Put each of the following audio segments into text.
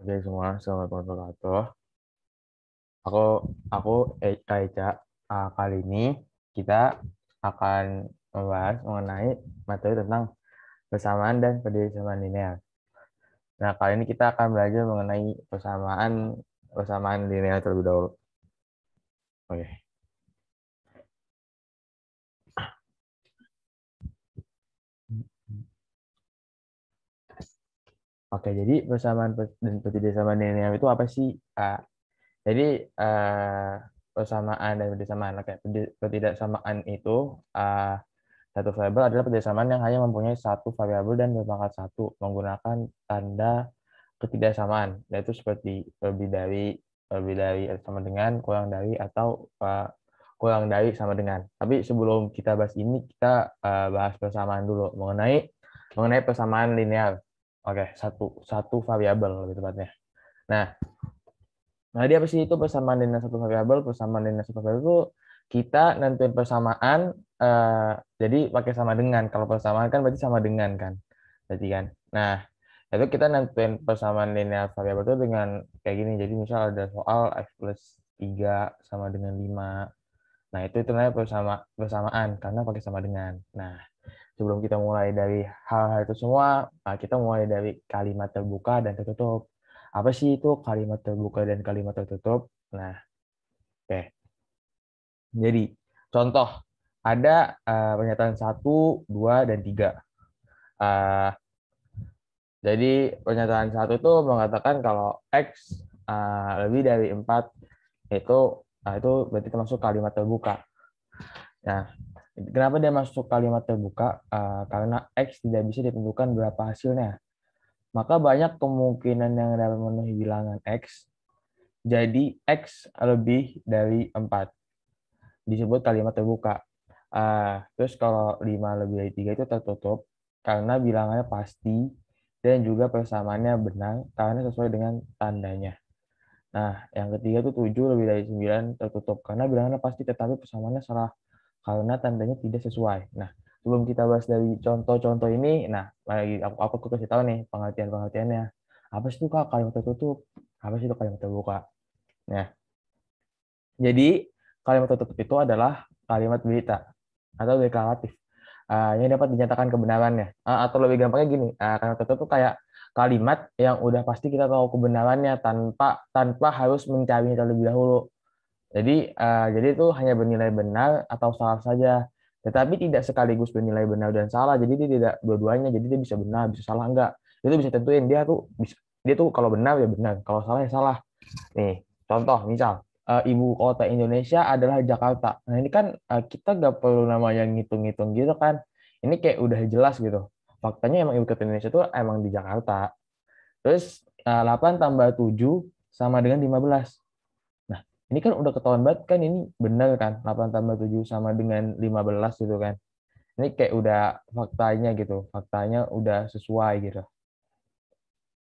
Oke semua, selamat wabarakatuh. Aku aku eh, Aica. Uh, eh, kali ini kita akan membahas mengenai materi tentang persamaan dan persamaan linear. Nah, kali ini kita akan belajar mengenai persamaan persamaan linear terlebih dahulu. Oke. Okay. Oke, jadi persamaan dan persamaan linear itu apa sih? Uh, jadi uh, persamaan dan pertidaksamaan, oke, samaan itu uh, satu variabel adalah persamaan yang hanya mempunyai satu variabel dan berpangkat satu menggunakan tanda ketidaksamaan, yaitu seperti lebih dari lebih dari sama dengan kurang dari atau uh, kurang dari sama dengan. Tapi sebelum kita bahas ini, kita uh, bahas persamaan dulu mengenai mengenai persamaan linear. Oke, okay, satu satu variabel lebih tepatnya. Nah, nah dia apa sih itu persamaan linear satu variabel? Persamaan linear satu variabel itu kita nentuin persamaan Uh, jadi pakai sama dengan. Kalau persamaan kan berarti sama dengan kan. Berarti kan. Nah, itu kita nentuin persamaan linear variabel itu dengan kayak gini. Jadi misal ada soal x plus tiga sama dengan lima. Nah, itu itu namanya persama, persamaan karena pakai sama dengan. Nah, sebelum kita mulai dari hal-hal itu semua, eh, kita mulai dari kalimat terbuka dan tertutup. Apa sih itu kalimat terbuka dan kalimat tertutup? Nah, oke. Okay. Jadi, contoh, ada uh, pernyataan 1, 2, dan 3. Uh, eh, jadi, pernyataan 1 itu mengatakan kalau X uh, lebih dari 4, itu, uh, itu berarti termasuk kalimat terbuka. Nah, Kenapa dia masuk kalimat terbuka? Uh, karena X tidak bisa ditentukan berapa hasilnya. Maka banyak kemungkinan yang dapat memenuhi bilangan X. Jadi X lebih dari 4. Disebut kalimat terbuka. Uh, terus kalau 5 lebih dari 3 itu tertutup karena bilangannya pasti dan juga persamaannya benar karena sesuai dengan tandanya. Nah, yang ketiga itu 7 lebih dari 9 tertutup karena bilangannya pasti tetapi persamaannya salah karena tandanya tidak sesuai. Nah, sebelum kita bahas dari contoh-contoh ini, nah, lagi aku, aku kasih tahu nih pengertian-pengertiannya. Apa sih itu Kak kalimat tertutup? Apa sih itu kalimat terbuka? Nah, jadi kalimat tertutup itu adalah kalimat berita atau deklaratif uh, ah, yang dapat dinyatakan kebenarannya. Uh, atau lebih gampangnya gini, uh, kalimat tertutup itu kayak kalimat yang udah pasti kita tahu kebenarannya tanpa tanpa harus mencari terlebih dahulu. Jadi uh, jadi itu hanya bernilai benar atau salah saja, tetapi tidak sekaligus bernilai benar dan salah. Jadi dia tidak dua-duanya. Jadi dia bisa benar, bisa salah enggak. Itu bisa tentuin dia tuh bisa, dia tuh kalau benar ya benar, kalau salah ya salah. Nih, contoh misal uh, ibu kota Indonesia adalah Jakarta. Nah, ini kan uh, kita nggak perlu namanya ngitung-ngitung gitu kan. Ini kayak udah jelas gitu. Faktanya emang ibu kota Indonesia itu emang di Jakarta. Terus uh, 8 tambah 7 sama dengan 15 ini kan udah ketahuan banget kan ini benar kan 8 tambah 7 sama dengan 15 gitu kan ini kayak udah faktanya gitu faktanya udah sesuai gitu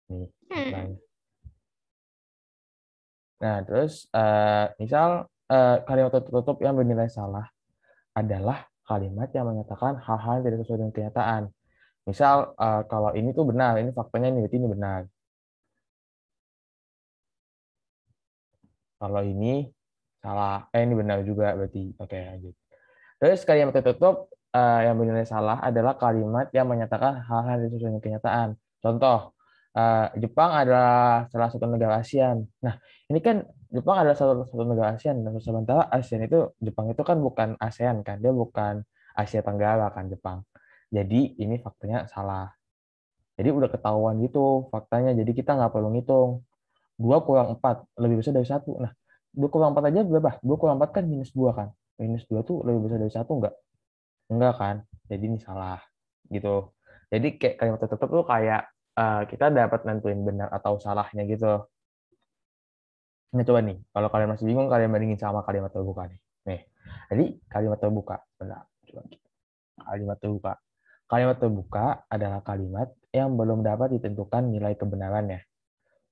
nih hmm. nah terus eh, misal uh, kalimat tertutup yang bernilai salah adalah kalimat yang menyatakan hal-hal yang tidak sesuai dengan kenyataan misal eh, kalau ini tuh benar ini faktanya ini berarti ini benar kalau ini salah eh ini benar juga berarti oke okay, lanjut terus kalimat tertutup uh, yang benar salah adalah kalimat yang menyatakan hal-hal yang sesuai kenyataan contoh uh, Jepang adalah salah satu negara ASEAN nah ini kan Jepang adalah salah satu negara ASEAN dan sementara ASEAN itu Jepang itu kan bukan ASEAN kan dia bukan Asia Tenggara kan Jepang jadi ini faktanya salah jadi udah ketahuan gitu faktanya jadi kita nggak perlu ngitung 2 kurang 4 lebih besar dari 1. Nah, 2 kurang 4 aja berapa? 2 kurang 4 kan minus 2 kan? Minus 2 tuh lebih besar dari 1 enggak? Enggak kan? Jadi ini salah gitu. Jadi kayak kalimat tetap tuh kayak uh, kita dapat nentuin benar atau salahnya gitu. Nah coba nih, kalau kalian masih bingung kalian bandingin sama kalimat terbuka nih. Nih, jadi kalimat terbuka. benar coba kalimat terbuka. Kalimat terbuka adalah kalimat yang belum dapat ditentukan nilai kebenarannya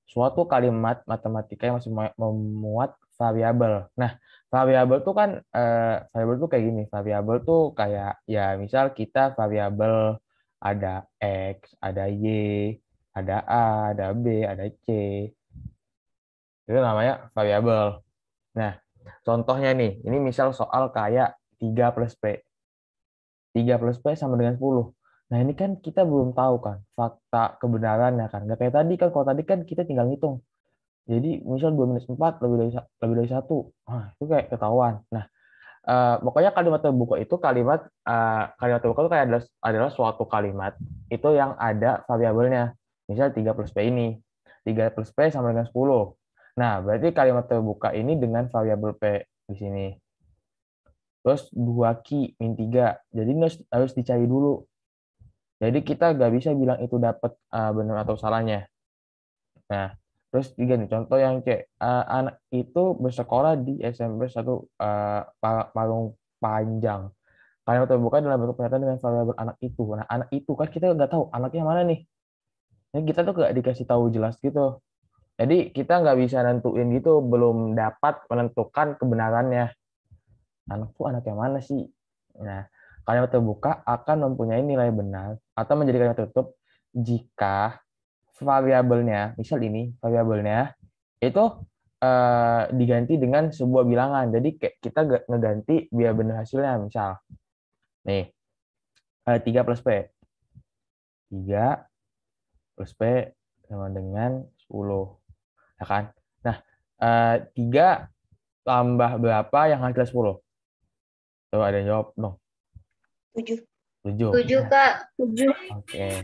suatu kalimat matematika yang masih memuat variabel. Nah, variabel tuh kan eh, variabel tuh kayak gini. Variabel tuh kayak ya misal kita variabel ada x, ada y, ada a, ada b, ada c. Itu namanya variabel. Nah, contohnya nih, ini misal soal kayak 3 plus p. 3 plus p sama dengan 10. Nah ini kan kita belum tahu kan fakta kebenarannya kan. Gak kayak tadi kan kalau tadi kan kita tinggal ngitung. Jadi misal 2 minus 4 lebih dari lebih dari satu, Nah, itu kayak ketahuan. Nah uh, pokoknya kalimat terbuka itu kalimat uh, kalimat terbuka itu kayak adalah, adalah suatu kalimat itu yang ada variabelnya. Misal 3 plus P ini. 3 plus P sama dengan 10. Nah, berarti kalimat terbuka ini dengan variabel P di sini. Terus 2Q min 3. Jadi harus, harus dicari dulu jadi kita nggak bisa bilang itu dapat uh, ah, benar atau salahnya. Nah, terus juga nih contoh yang cek uh, ah, anak itu bersekolah di SMP satu uh, Palung Panjang. Kalian atau dalam bentuk pernyataan dengan variabel anak itu. Nah, anak itu kan kita nggak tahu anaknya mana nih. Nah, kita tuh nggak dikasih tahu jelas gitu. Jadi kita nggak bisa nentuin gitu, belum dapat menentukan kebenarannya. Anak tuh anak yang mana sih? Nah, kalimat terbuka akan mempunyai nilai benar atau menjadi kalimat tertutup jika variabelnya, misal ini variabelnya itu uh, diganti dengan sebuah bilangan. Jadi kita ngeganti biar benar hasilnya, misal. Nih, eh, tiga 3 plus P. 3 plus P sama dengan 10. Ya kan? Nah, eh, 3 tambah berapa yang hasilnya 10? Coba ada yang jawab, no. Tujuh. Tujuh. Tujuh, iya. Kak. Tujuh. Oke. Okay.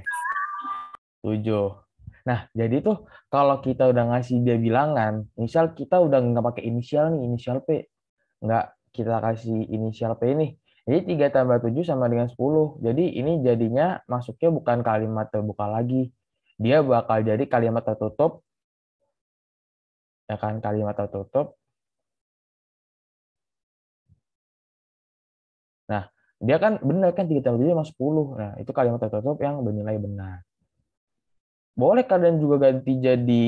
Tujuh. Nah, jadi tuh kalau kita udah ngasih dia bilangan, misal kita udah nggak pakai inisial nih, inisial P. Nggak kita kasih inisial P ini Jadi 3 tambah 7 sama dengan 10. Jadi ini jadinya masuknya bukan kalimat terbuka lagi. Dia bakal jadi kalimat tertutup. Ya kan, kalimat tertutup. Nah, dia kan benar kan tiga tambah tujuh sepuluh nah itu kalimat tertutup yang bernilai benar boleh kalian juga ganti jadi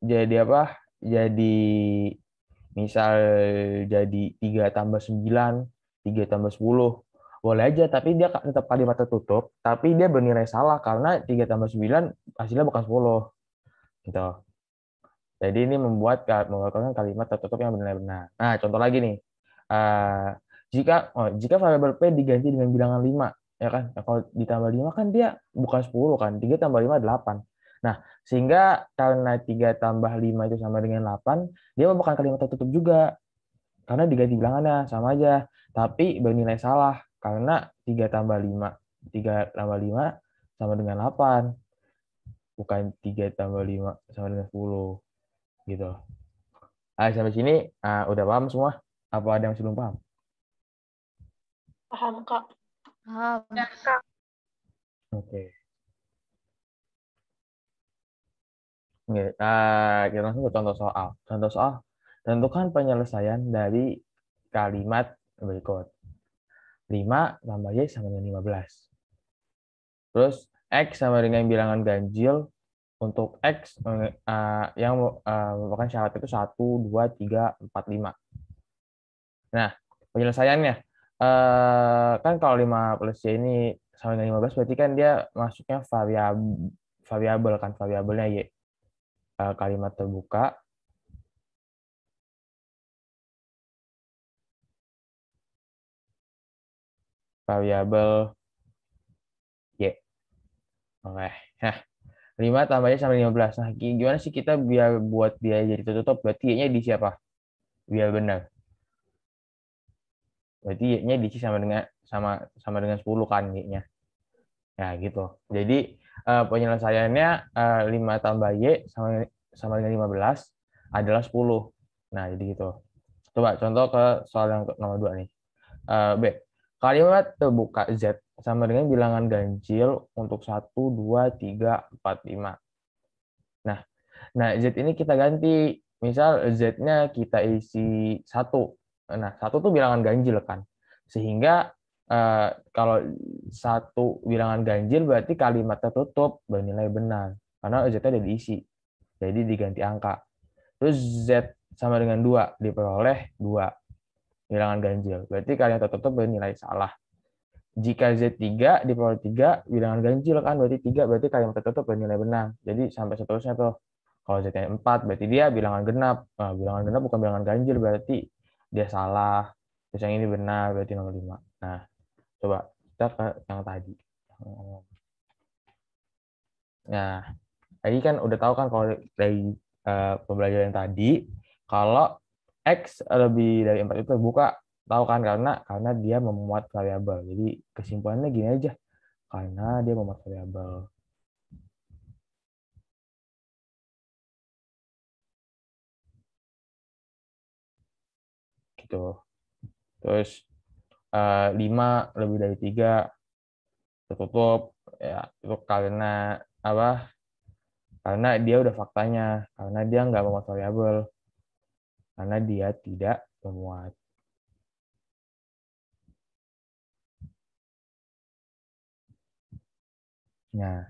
jadi apa jadi misal jadi tiga tambah sembilan tiga tambah sepuluh boleh aja tapi dia tetap kalimat tertutup tapi dia bernilai salah karena tiga tambah sembilan hasilnya bukan sepuluh gitu jadi ini membuat membuat kalimat tertutup yang bernilai benar nah contoh lagi nih uh, jika oh, jika variabel p diganti dengan bilangan 5 ya kan nah, kalau ditambah 5 kan dia bukan 10 kan 3 tambah 5 8 nah sehingga karena 3 tambah 5 itu sama dengan 8 dia merupakan kalimat tertutup juga karena diganti bilangannya sama aja tapi bernilai salah karena 3 tambah 5 3 tambah 5 sama dengan 8 bukan 3 tambah 5 sama dengan 10 gitu. Nah, sampai sini uh, udah paham semua? Apa ada yang masih belum paham? Paham, Kak. Paham. Ya, Kak. Oke. Okay. Oke, nah, kita langsung ke contoh soal. Contoh soal, tentukan penyelesaian dari kalimat berikut. 5 tambah Y sama dengan 15. Terus, X sama dengan bilangan ganjil untuk X eh, yang eh, merupakan syarat itu 1, 2, 3, 4, 5. Nah, penyelesaiannya uh, kan kalau 5 plus C ini sama dengan 15 berarti kan dia masuknya variabel variabel kan variabelnya Y. Uh, kalimat terbuka variabel Y. Oke. Nah, 5 tambahnya sama 15. Nah, gimana sih kita biar buat dia jadi tertutup? Berarti Y-nya di siapa? Biar benar berarti y-nya diisi sama dengan sama sama dengan 10 kan y-nya. Ya gitu. Jadi uh, eh, penyelesaiannya uh, eh, 5 tambah y sama sama dengan 15 adalah 10. Nah, jadi gitu. Coba contoh ke soal yang nomor 2 nih. Uh, B. Kalimat terbuka Z sama dengan bilangan ganjil untuk 1, 2, 3, 4, 5. Nah, nah Z ini kita ganti. Misal Z-nya kita isi 1. Nah, satu tuh bilangan ganjil kan. Sehingga eh, kalau satu bilangan ganjil berarti kalimat tertutup bernilai benar karena Z ada diisi. Jadi diganti angka. Terus Z sama dengan 2 diperoleh 2 bilangan ganjil. Berarti kalimat tertutup bernilai salah. Jika Z3 diperoleh 3 bilangan ganjil kan berarti 3 berarti kalimat tertutup bernilai benar. Jadi sampai seterusnya tuh kalau Z4 berarti dia bilangan genap. Nah, bilangan genap bukan bilangan ganjil berarti dia salah terus yang ini benar berarti nomor 5 nah coba kita ke yang tadi nah tadi kan udah tahu kan kalau dari uh, pembelajaran tadi kalau x lebih dari empat itu buka tahu kan karena karena dia memuat variabel jadi kesimpulannya gini aja karena dia memuat variabel gitu terus uh, eh, 5 lebih dari tiga tertutup ya itu karena apa karena dia udah faktanya karena dia nggak memuat variabel karena dia tidak memuat Nah,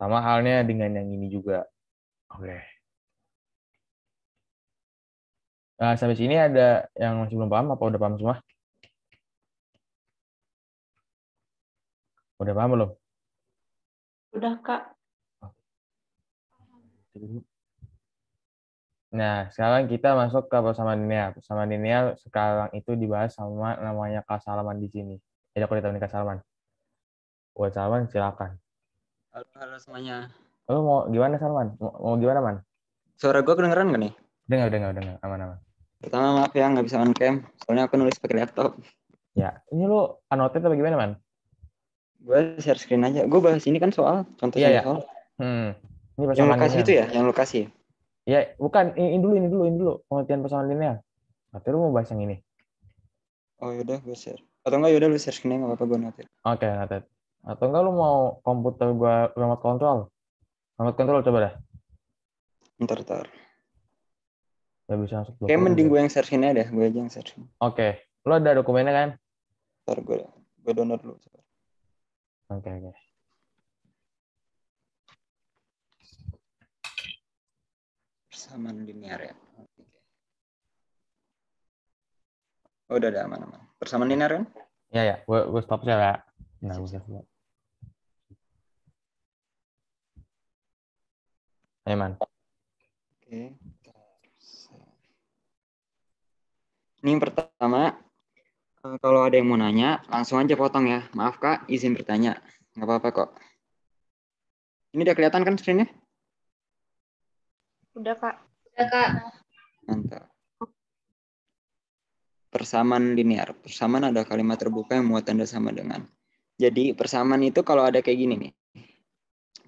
sama halnya dengan yang ini juga. Oke. Okay. Nah, sampai sini ada yang masih belum paham apa udah paham semua? Udah paham belum? Udah, Kak. Nah, sekarang kita masuk ke persamaan linear. Persamaan linear sekarang itu dibahas sama namanya Kak Salaman di sini. Jadi aku ditemani Kak Salaman. Buat Salaman silakan. Halo, halo semuanya. Halo mau gimana Salaman? Mau, mau gimana, Man? Suara gue kedengeran gak nih? Dengar, dengar, dengar. Aman, aman. Pertama maaf ya nggak bisa on cam, soalnya aku nulis pakai laptop. Ya, ini lo annotate atau gimana, Man? Gue share screen aja. Gue bahas ini kan soal, contoh iya, ya. soal. Hmm. Ini yang lokasi linear. itu ya, yang lokasi. Ya, bukan ini, dulu ini dulu ini dulu pengertian persoalan linear. Tapi ya. lu mau bahas yang ini. Oh yaudah gue share. Atau enggak yaudah lu share screen nggak apa-apa gue nanti. Oke, okay, nanti. Atau enggak lu mau komputer gue remote control? Remote control coba dah. Ntar, ntar. Gak bisa masuk Kayak mending gue yang searchin aja deh, gue aja yang searchin. Oke. Okay. Lo ada dokumennya kan? Ntar gue, gue download dulu. Oke, okay, oke. Okay. Persamaan linear ya. Oh, udah, ada aman-aman. Persamaan linear kan? Iya, ya. Gue, gue stop sih ya. Nah, gue stop. Ayo, man. Oke. Okay. Ini yang pertama, eh, kalau ada yang mau nanya, langsung aja potong ya. Maaf Kak, izin bertanya. Nggak apa-apa kok. Ini udah kelihatan kan screen-nya? Udah Kak. Udah Kak. Mantap. Persamaan linear. Persamaan ada kalimat terbuka yang muat tanda sama dengan. Jadi persamaan itu kalau ada kayak gini nih.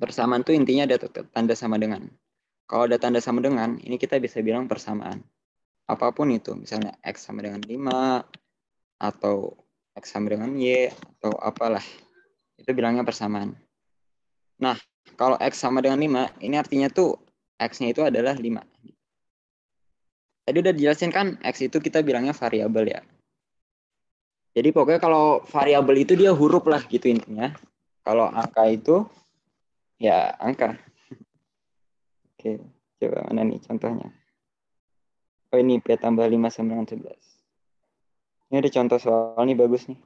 Persamaan itu intinya ada tanda sama dengan. Kalau ada tanda sama dengan, ini kita bisa bilang persamaan apapun itu, misalnya X sama dengan 5, atau X sama dengan Y, atau apalah. Itu bilangnya persamaan. Nah, kalau X sama dengan 5, ini artinya tuh X-nya itu adalah 5. Tadi udah dijelasin kan, X itu kita bilangnya variabel ya. Jadi pokoknya kalau variabel itu dia huruf lah gitu intinya. Kalau angka itu ya angka. Oke, coba mana nih contohnya? Oh ini P tambah 5 sama dengan 11. Ini ada contoh soal nih bagus nih.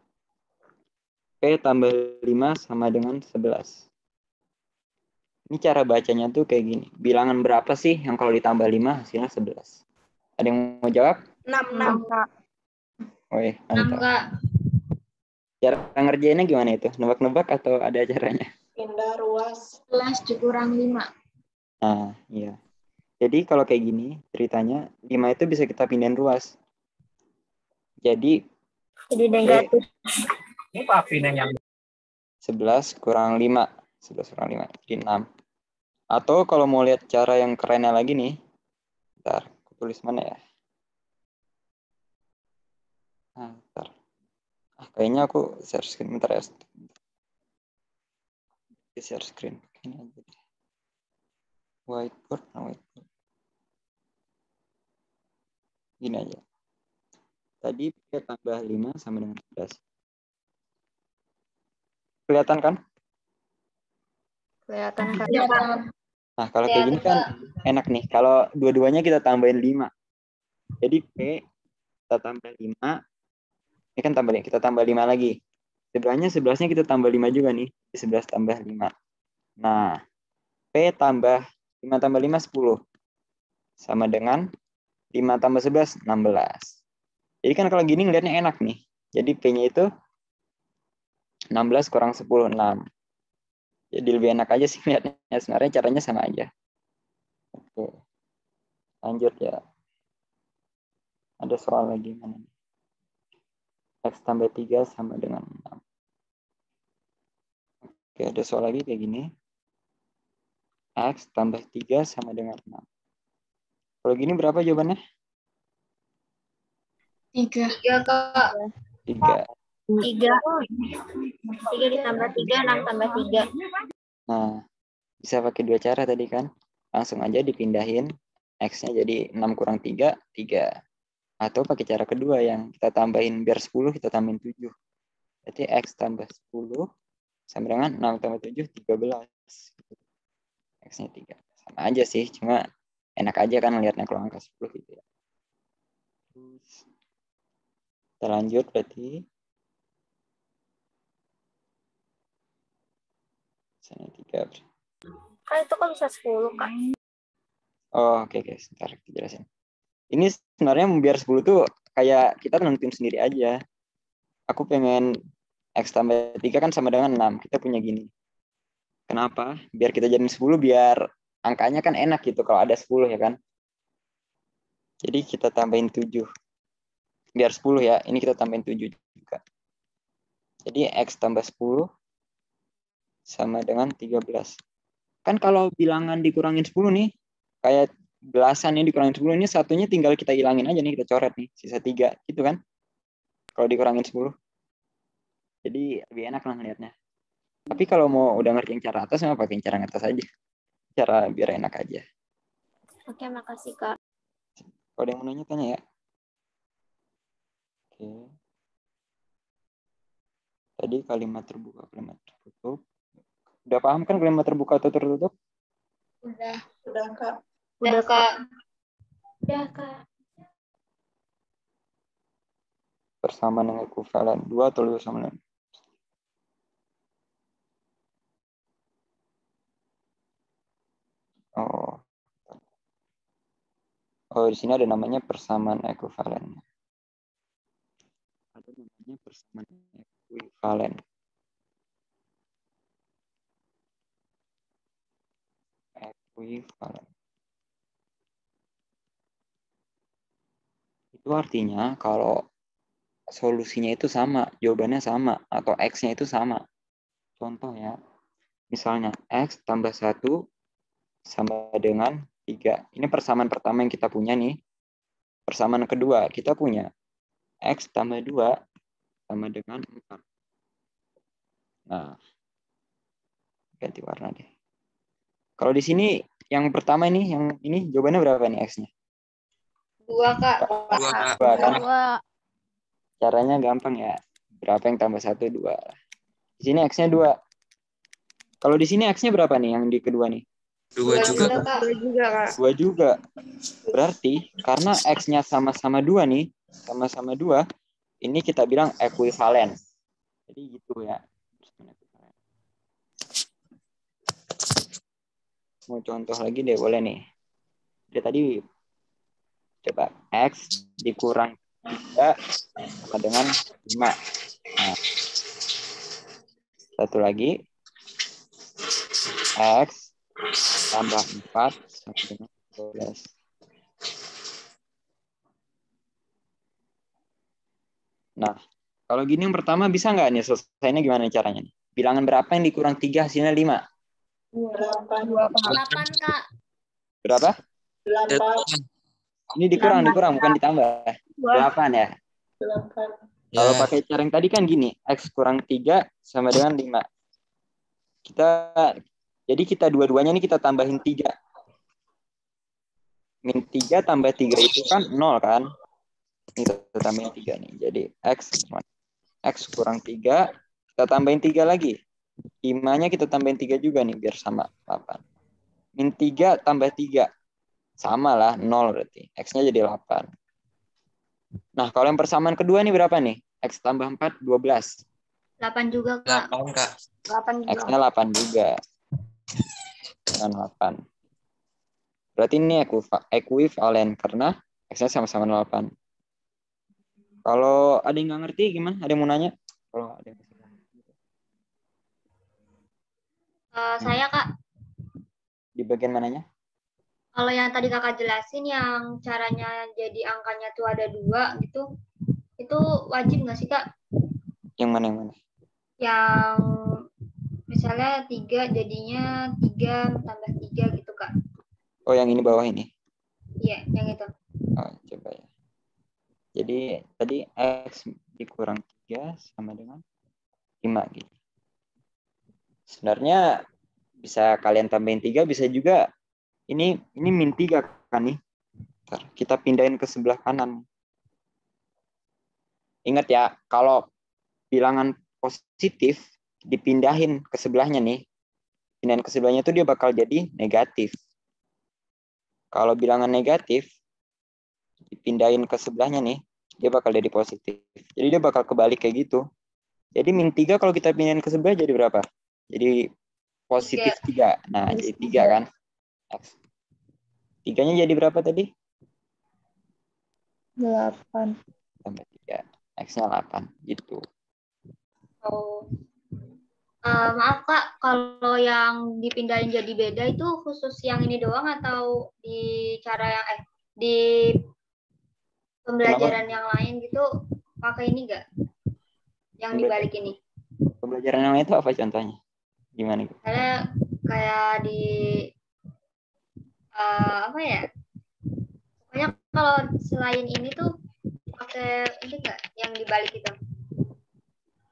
P tambah 5 sama dengan 11. Ini cara bacanya tuh kayak gini. Bilangan berapa sih yang kalau ditambah 5 hasilnya 11? Ada yang mau jawab? 6, 6, Kak. Oh iya, 6, Kak. Cara ngerjainnya gimana itu? Nebak-nebak atau ada caranya? Pindah ruas. 11 dikurang 5. Ah, iya. Jadi kalau kayak gini ceritanya 5 itu bisa kita pindahin ruas. Jadi jadi negatif. Ini Pak yang 11 kurang 5. 11 kurang 5 jadi 6. Atau kalau mau lihat cara yang kerennya lagi nih. Bentar, aku tulis mana ya? Nah, bentar. Ah, kayaknya aku share screen bentar ya. Share screen. Ini aja deh. Whiteboard, no nah, whiteboard. Gini aja. Tadi P tambah 5 sama dengan 11. Kelihatan kan? Kelihatan. Kelihatan. Iya, nah, kalau kayak gini kan enak nih. Kalau dua-duanya kita tambahin 5. Jadi P kita tambah 5. Ini kan tambah kita tambah 5 lagi. Sebenarnya 11-nya kita tambah 5 juga nih. 11 tambah 5. Nah, P tambah 5 tambah 5, 10. Sama dengan 5 tambah 11, 16. Jadi kan kalau gini ngeliatnya enak nih. Jadi P-nya itu 16 kurang 10, 6. Jadi lebih enak aja sih ngeliatnya. Sebenarnya caranya sama aja. Oke. Lanjut ya. Ada soal lagi mana nih? X tambah 3 sama dengan 6. Oke, ada soal lagi kayak gini. X tambah 3 sama dengan 6. Kalau gini berapa jawabannya? Tiga. Tiga, Kak. Tiga. Tiga. Tiga ditambah tiga, enam tambah tiga. Nah, bisa pakai dua cara tadi kan? Langsung aja dipindahin X-nya jadi enam kurang tiga tiga Atau pakai cara kedua yang kita tambahin biar sepuluh kita tambahin tujuh Berarti X tambah sepuluh sama dengan 6 tambah 7, 13. X-nya 3. Sama aja sih, cuma enak aja kan lihatnya kalau angka 10 gitu ya. Terus kita lanjut berarti sana tiga kan itu kan bisa 10 kak oh oke okay, guys ntar kita jelasin ini sebenarnya biar 10 tuh kayak kita nentuin sendiri aja aku pengen X tambah 3 kan sama dengan 6. Kita punya gini. Kenapa? Biar kita jadi 10 biar angkanya kan enak gitu kalau ada 10 ya kan. Jadi kita tambahin 7. Biar 10 ya, ini kita tambahin 7 juga. Jadi X tambah 10 sama dengan 13. Kan kalau bilangan dikurangin 10 nih, kayak belasan ini dikurangin 10, ini satunya tinggal kita hilangin aja nih, kita coret nih, sisa 3 gitu kan. Kalau dikurangin 10. Jadi lebih enak lah ngeliatnya. Tapi kalau mau udah yang cara atas, mau pakai cara atas aja cara biar enak aja. Oke, makasih Kak. Kalau ada yang mau nanya, tanya ya. Oke. Tadi kalimat terbuka, kalimat tertutup. Udah paham kan kalimat terbuka atau tertutup? Udah. Udah, Kak. Udah, Kak. Udah, Kak. Bersama dengan kufalan. Dua atau lebih sama dengan Oh. Oh, di sini ada namanya persamaan ekuivalen. Ada namanya persamaan ekuivalen. Ekuivalen. Itu artinya kalau solusinya itu sama, jawabannya sama, atau X-nya itu sama. Contoh ya, misalnya X tambah 1 sama dengan 3. Ini persamaan pertama yang kita punya nih. Persamaan kedua kita punya X tambah 2 sama dengan 4. Nah, ganti warna deh. Kalau di sini yang pertama ini, yang ini jawabannya berapa nih X-nya? 2, Kak. 2, Kak. kan? Caranya gampang ya. Berapa yang tambah 1? 2. Di sini X-nya 2. Kalau di sini X-nya berapa nih yang di kedua nih? Dua iya, juga. Dua juga, Kak. Dua juga. Berarti karena X-nya sama-sama dua nih, sama-sama dua, ini kita bilang equivalent. Jadi gitu ya. Mau contoh lagi deh, boleh nih. Jadi tadi coba X dikurang 3 sama dengan 5. Nah. Satu lagi. X tambah 4 sama dengan 12. Nah, kalau gini yang pertama bisa nggak nih selesainya gimana nih caranya? Nih? Bilangan berapa yang dikurang 3 hasilnya 5? 8, Kak. Berapa? 8. Ini dikurang, dikurang, bukan ditambah. 8 ya? 8. Kalau ya. pakai cara yang tadi kan gini, X kurang 3 sama dengan 5. Kita jadi kita dua-duanya ini kita tambahin 3. Min 3 tambah 3 itu kan 0 kan? Ini kita tambahin 3 nih. Jadi x x kurang 3. kita tambahin 3 lagi. 5-nya kita tambahin 3 juga nih biar sama 8. Min 3 tambah 3. Sama lah, 0 berarti. X-nya jadi 8. Nah, kalau yang persamaan kedua nih berapa nih? X tambah 4, 12. 8 juga, Kak. 8, Kak. 8 juga. X-nya 8 juga. 8 juga dengan 8. Berarti ini equivalent karena X-nya sama-sama 8. Kalau ada yang nggak ngerti gimana? Ada yang mau nanya? Kalau ada yang Uh, saya kak. Di bagian mananya? Kalau yang tadi kakak jelasin yang caranya jadi angkanya tuh ada dua gitu, itu wajib nggak sih kak? Yang mana yang mana? Yang Misalnya 3 jadinya 3 tambah 3 gitu, Kak. Oh, yang ini bawah ini? Iya, yang itu. Oh, coba ya. Jadi tadi X dikurang 3 sama dengan 5 gitu. Sebenarnya bisa kalian tambahin 3, bisa juga ini ini min 3 kan nih. Bentar, kita pindahin ke sebelah kanan. Ingat ya, kalau bilangan positif dipindahin ke sebelahnya nih, pindahin ke sebelahnya tuh dia bakal jadi negatif. Kalau bilangan negatif, dipindahin ke sebelahnya nih, dia bakal jadi positif. Jadi dia bakal kebalik kayak gitu. Jadi min 3 kalau kita pindahin ke sebelah jadi berapa? Jadi positif 3. Nah, jadi 3 kan. X. Tiganya jadi berapa tadi? 8. Tambah 3. X-nya 8. Gitu. Oh. Uh, maaf kak, kalau yang dipindahin jadi beda itu khusus yang ini doang atau di cara yang eh di pembelajaran Kenapa? yang lain gitu pakai ini enggak? Yang dibalik ini? Pembelajaran yang lain itu apa contohnya? Gimana? Karena kayak di uh, apa ya? Pokoknya kalau selain ini tuh pakai ini enggak yang dibalik itu?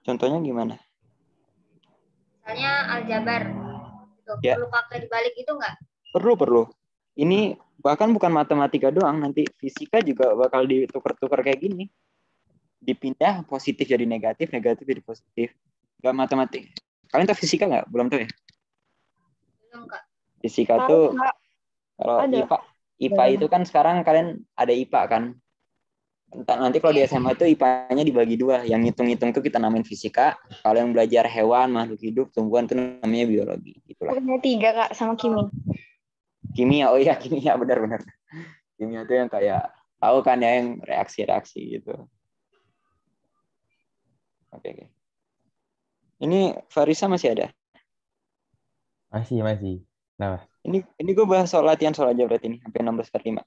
Contohnya gimana? misalnya aljabar gitu. Ya. Perlu pakai dibalik itu nggak? Perlu perlu. Ini bahkan bukan matematika doang, nanti fisika juga bakal ditukar-tukar kayak gini. Dipindah positif jadi negatif, negatif jadi positif. nggak matematik. Kalian tahu fisika nggak? Belum tuh ya? Belum, Kak. Fisika Tau, tuh Kak. kalau IPA, IPA ya. itu kan sekarang kalian ada IPA kan? nanti kalau di SMA itu IPA-nya dibagi dua yang ngitung-ngitung itu kita namain fisika kalau yang belajar hewan makhluk hidup tumbuhan itu namanya biologi itulah Punya tiga kak sama kimia kimia oh iya kimia benar-benar kimia itu yang kayak tahu kan ya yang reaksi-reaksi gitu oke oke ini Farisa masih ada masih masih nah ini ini gue bahas soal latihan soal aja berarti ini hampir 16 per 5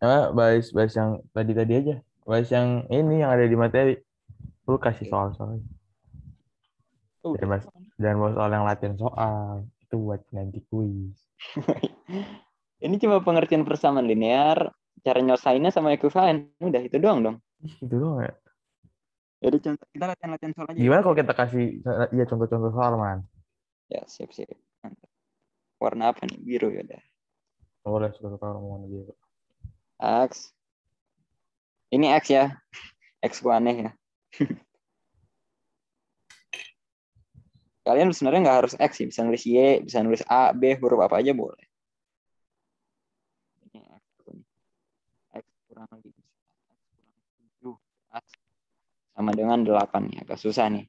apa bahas bahas yang tadi tadi aja. Bahas yang ini yang ada di materi. Lu kasih soal-soal. Uh, dan bahas, dan bahas soal yang latihan soal itu buat nanti kuis. ini cuma pengertian persamaan linear, cara nyosainnya sama ekuivalen. Udah itu doang dong. Itu doang ya. Jadi ya contoh kita latihan-latihan soal aja. Gimana kalau kita kasih ya contoh-contoh soal, Man? Ya, siap-siap. Warna apa nih? Biru ya udah. Boleh, suka-suka warna biru. X. Ini X ya. X gua aneh ya. Kalian sebenarnya nggak harus X sih. Bisa nulis Y, bisa nulis A, B, huruf apa aja boleh. Ini X. X kurang lagi. X kurang 7. X sama dengan delapan. Ya, agak susah nih.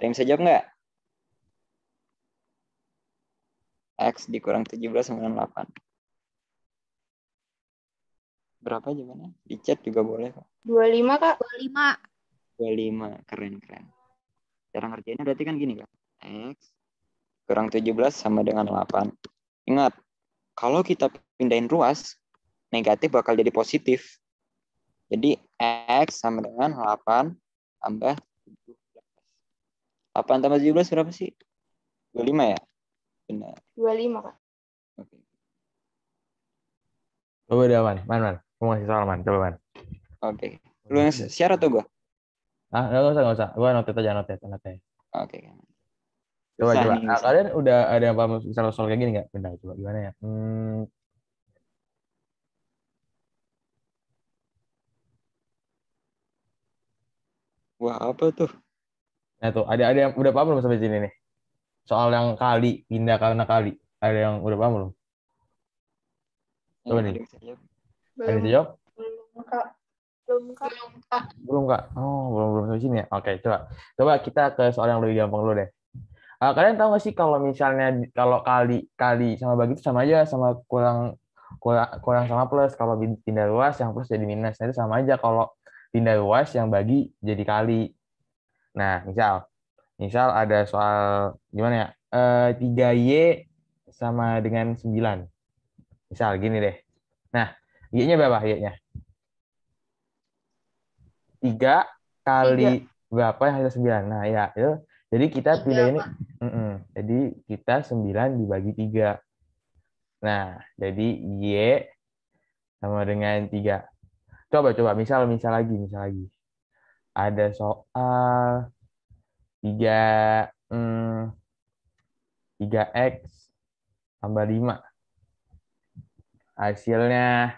Ada yang bisa jawab nggak? X dikurang 17 sama dengan 8 berapa jawabannya? Di chat juga boleh kok. 25 kak. 25. 25, keren keren. Cara ngerjainnya berarti kan gini kak. X kurang 17 sama dengan 8. Ingat, kalau kita pindahin ruas, negatif bakal jadi positif. Jadi X sama dengan 8 tambah 17. 8 tambah 17 berapa sih? 25 ya? Benar. 25, Kak. Oke. Okay. Oh, udah, Man. Man, Man. Mau ngasih soal, Man. Coba, Man. Oke. Okay. Lu yang share atau gue? Ah, nggak usah, nggak usah. Gue notet aja, notet, notet. Oke. Okay. Coba, coba. nah, kalian udah ada apa misalnya soal kayak gini nggak? Bentar, coba. Gimana ya? Hmm, Wah apa tuh? Nah tuh ada ada yang udah paham belum sampai sini nih? Soal yang kali pindah karena kali ada yang udah paham belum? Coba nih. Belum. Ada jawab? Belum kak. Belum kak. Belum kak. Oh belum belum sampai sini ya. Oke coba coba kita ke soal yang lebih gampang dulu deh. Uh, kalian tahu gak sih kalau misalnya kalau kali kali sama bagi itu sama aja sama kurang kurang kurang sama plus kalau pindah luas yang plus jadi minus nah, itu sama aja kalau pindah luas yang bagi jadi kali nah misal misal ada soal gimana ya eh, tiga uh, y sama dengan 9. misal gini deh Y-nya berapa Y-nya? 3 kali 3. berapa yang hasil 9. Nah, ya itu. Jadi kita pilih ini. Mm -mm. Jadi kita 9 dibagi 3. Nah, jadi Y sama dengan 3. Coba, coba. Misal, misal lagi, misal lagi. Ada soal 3, mm, 3X tambah 5. Hasilnya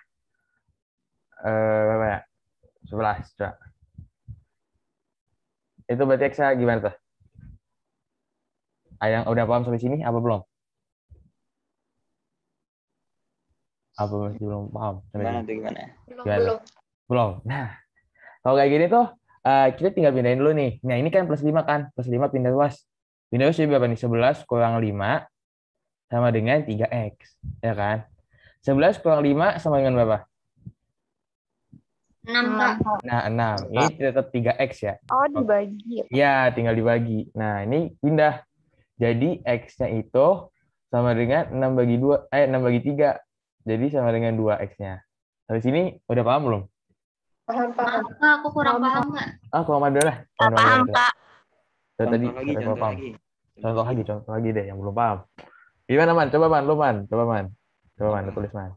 berapa ya? 11, coba. Itu berarti X-nya gimana tuh? Yang udah paham sampai sini apa belum? Apa masih belum paham? Sampai gimana tuh gimana? Belum, gimana? belum. Belum. Nah, kalau kayak gini tuh uh, kita tinggal pindahin dulu nih. Nah, ini kan plus 5 kan? Plus 5 pindah luas. Pindah luas jadi berapa nih? 11 kurang 5 sama dengan 3X. Ya kan? 11 kurang 5 sama dengan berapa? enam kak nah enam ini tetap 3 x ya oh dibagi ya tinggal dibagi nah ini pindah jadi x nya itu sama dengan 6 bagi 2 eh 6 bagi 3 jadi sama dengan 2 x nya dari sini udah paham belum paham paham kak aku kurang paham kak ah kurang paham lah paham kak tadi lagi, contoh paham. lagi contoh lagi contoh lagi deh yang belum paham gimana man coba man lu man coba man coba man lu tulis man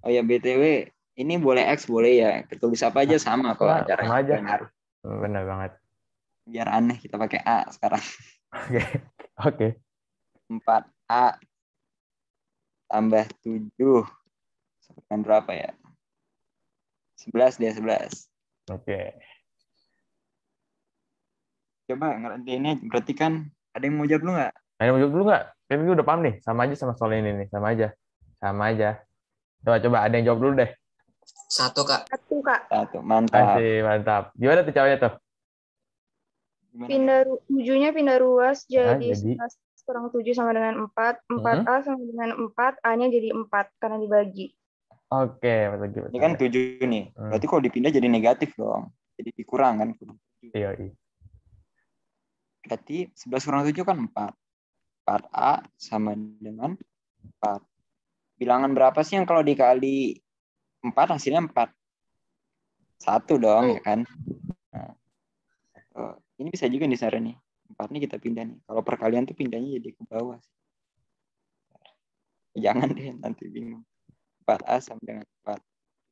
oh ya btw ini boleh X boleh ya tertulis apa aja sama kok nah, sama aja benar benar banget biar aneh kita pakai A sekarang oke oke Empat A tambah tujuh. dengan berapa ya Sebelas dia sebelas. oke okay. coba ngerti ini berarti kan ada yang mau jawab lu nggak ada yang mau jawab dulu nggak Tapi udah paham nih sama aja sama soal ini nih sama aja sama aja coba coba ada yang jawab dulu deh satu, Kak. Satu, Kak. Satu, mantap. Masih mantap. Gimana tuh cowoknya tuh? Pindah tujuhnya pindah ruas ah, jadi, nah, kurang tujuh sama dengan empat, empat hmm? a sama dengan empat, a nya jadi empat karena dibagi. Oke, betul betul. Ini kan tujuh nih. Hmm. Berarti kalau dipindah jadi negatif dong. Jadi dikurang kan? Iya, iya. Berarti sebelas kurang tujuh kan empat. Empat a sama dengan empat. Bilangan berapa sih yang kalau dikali empat hasilnya empat satu dong oh. ya kan nah, eh, ini bisa juga nih saran nih empat nih kita pindah nih kalau perkalian tuh pindahnya jadi ke bawah sih jangan deh nanti bingung empat a sama dengan empat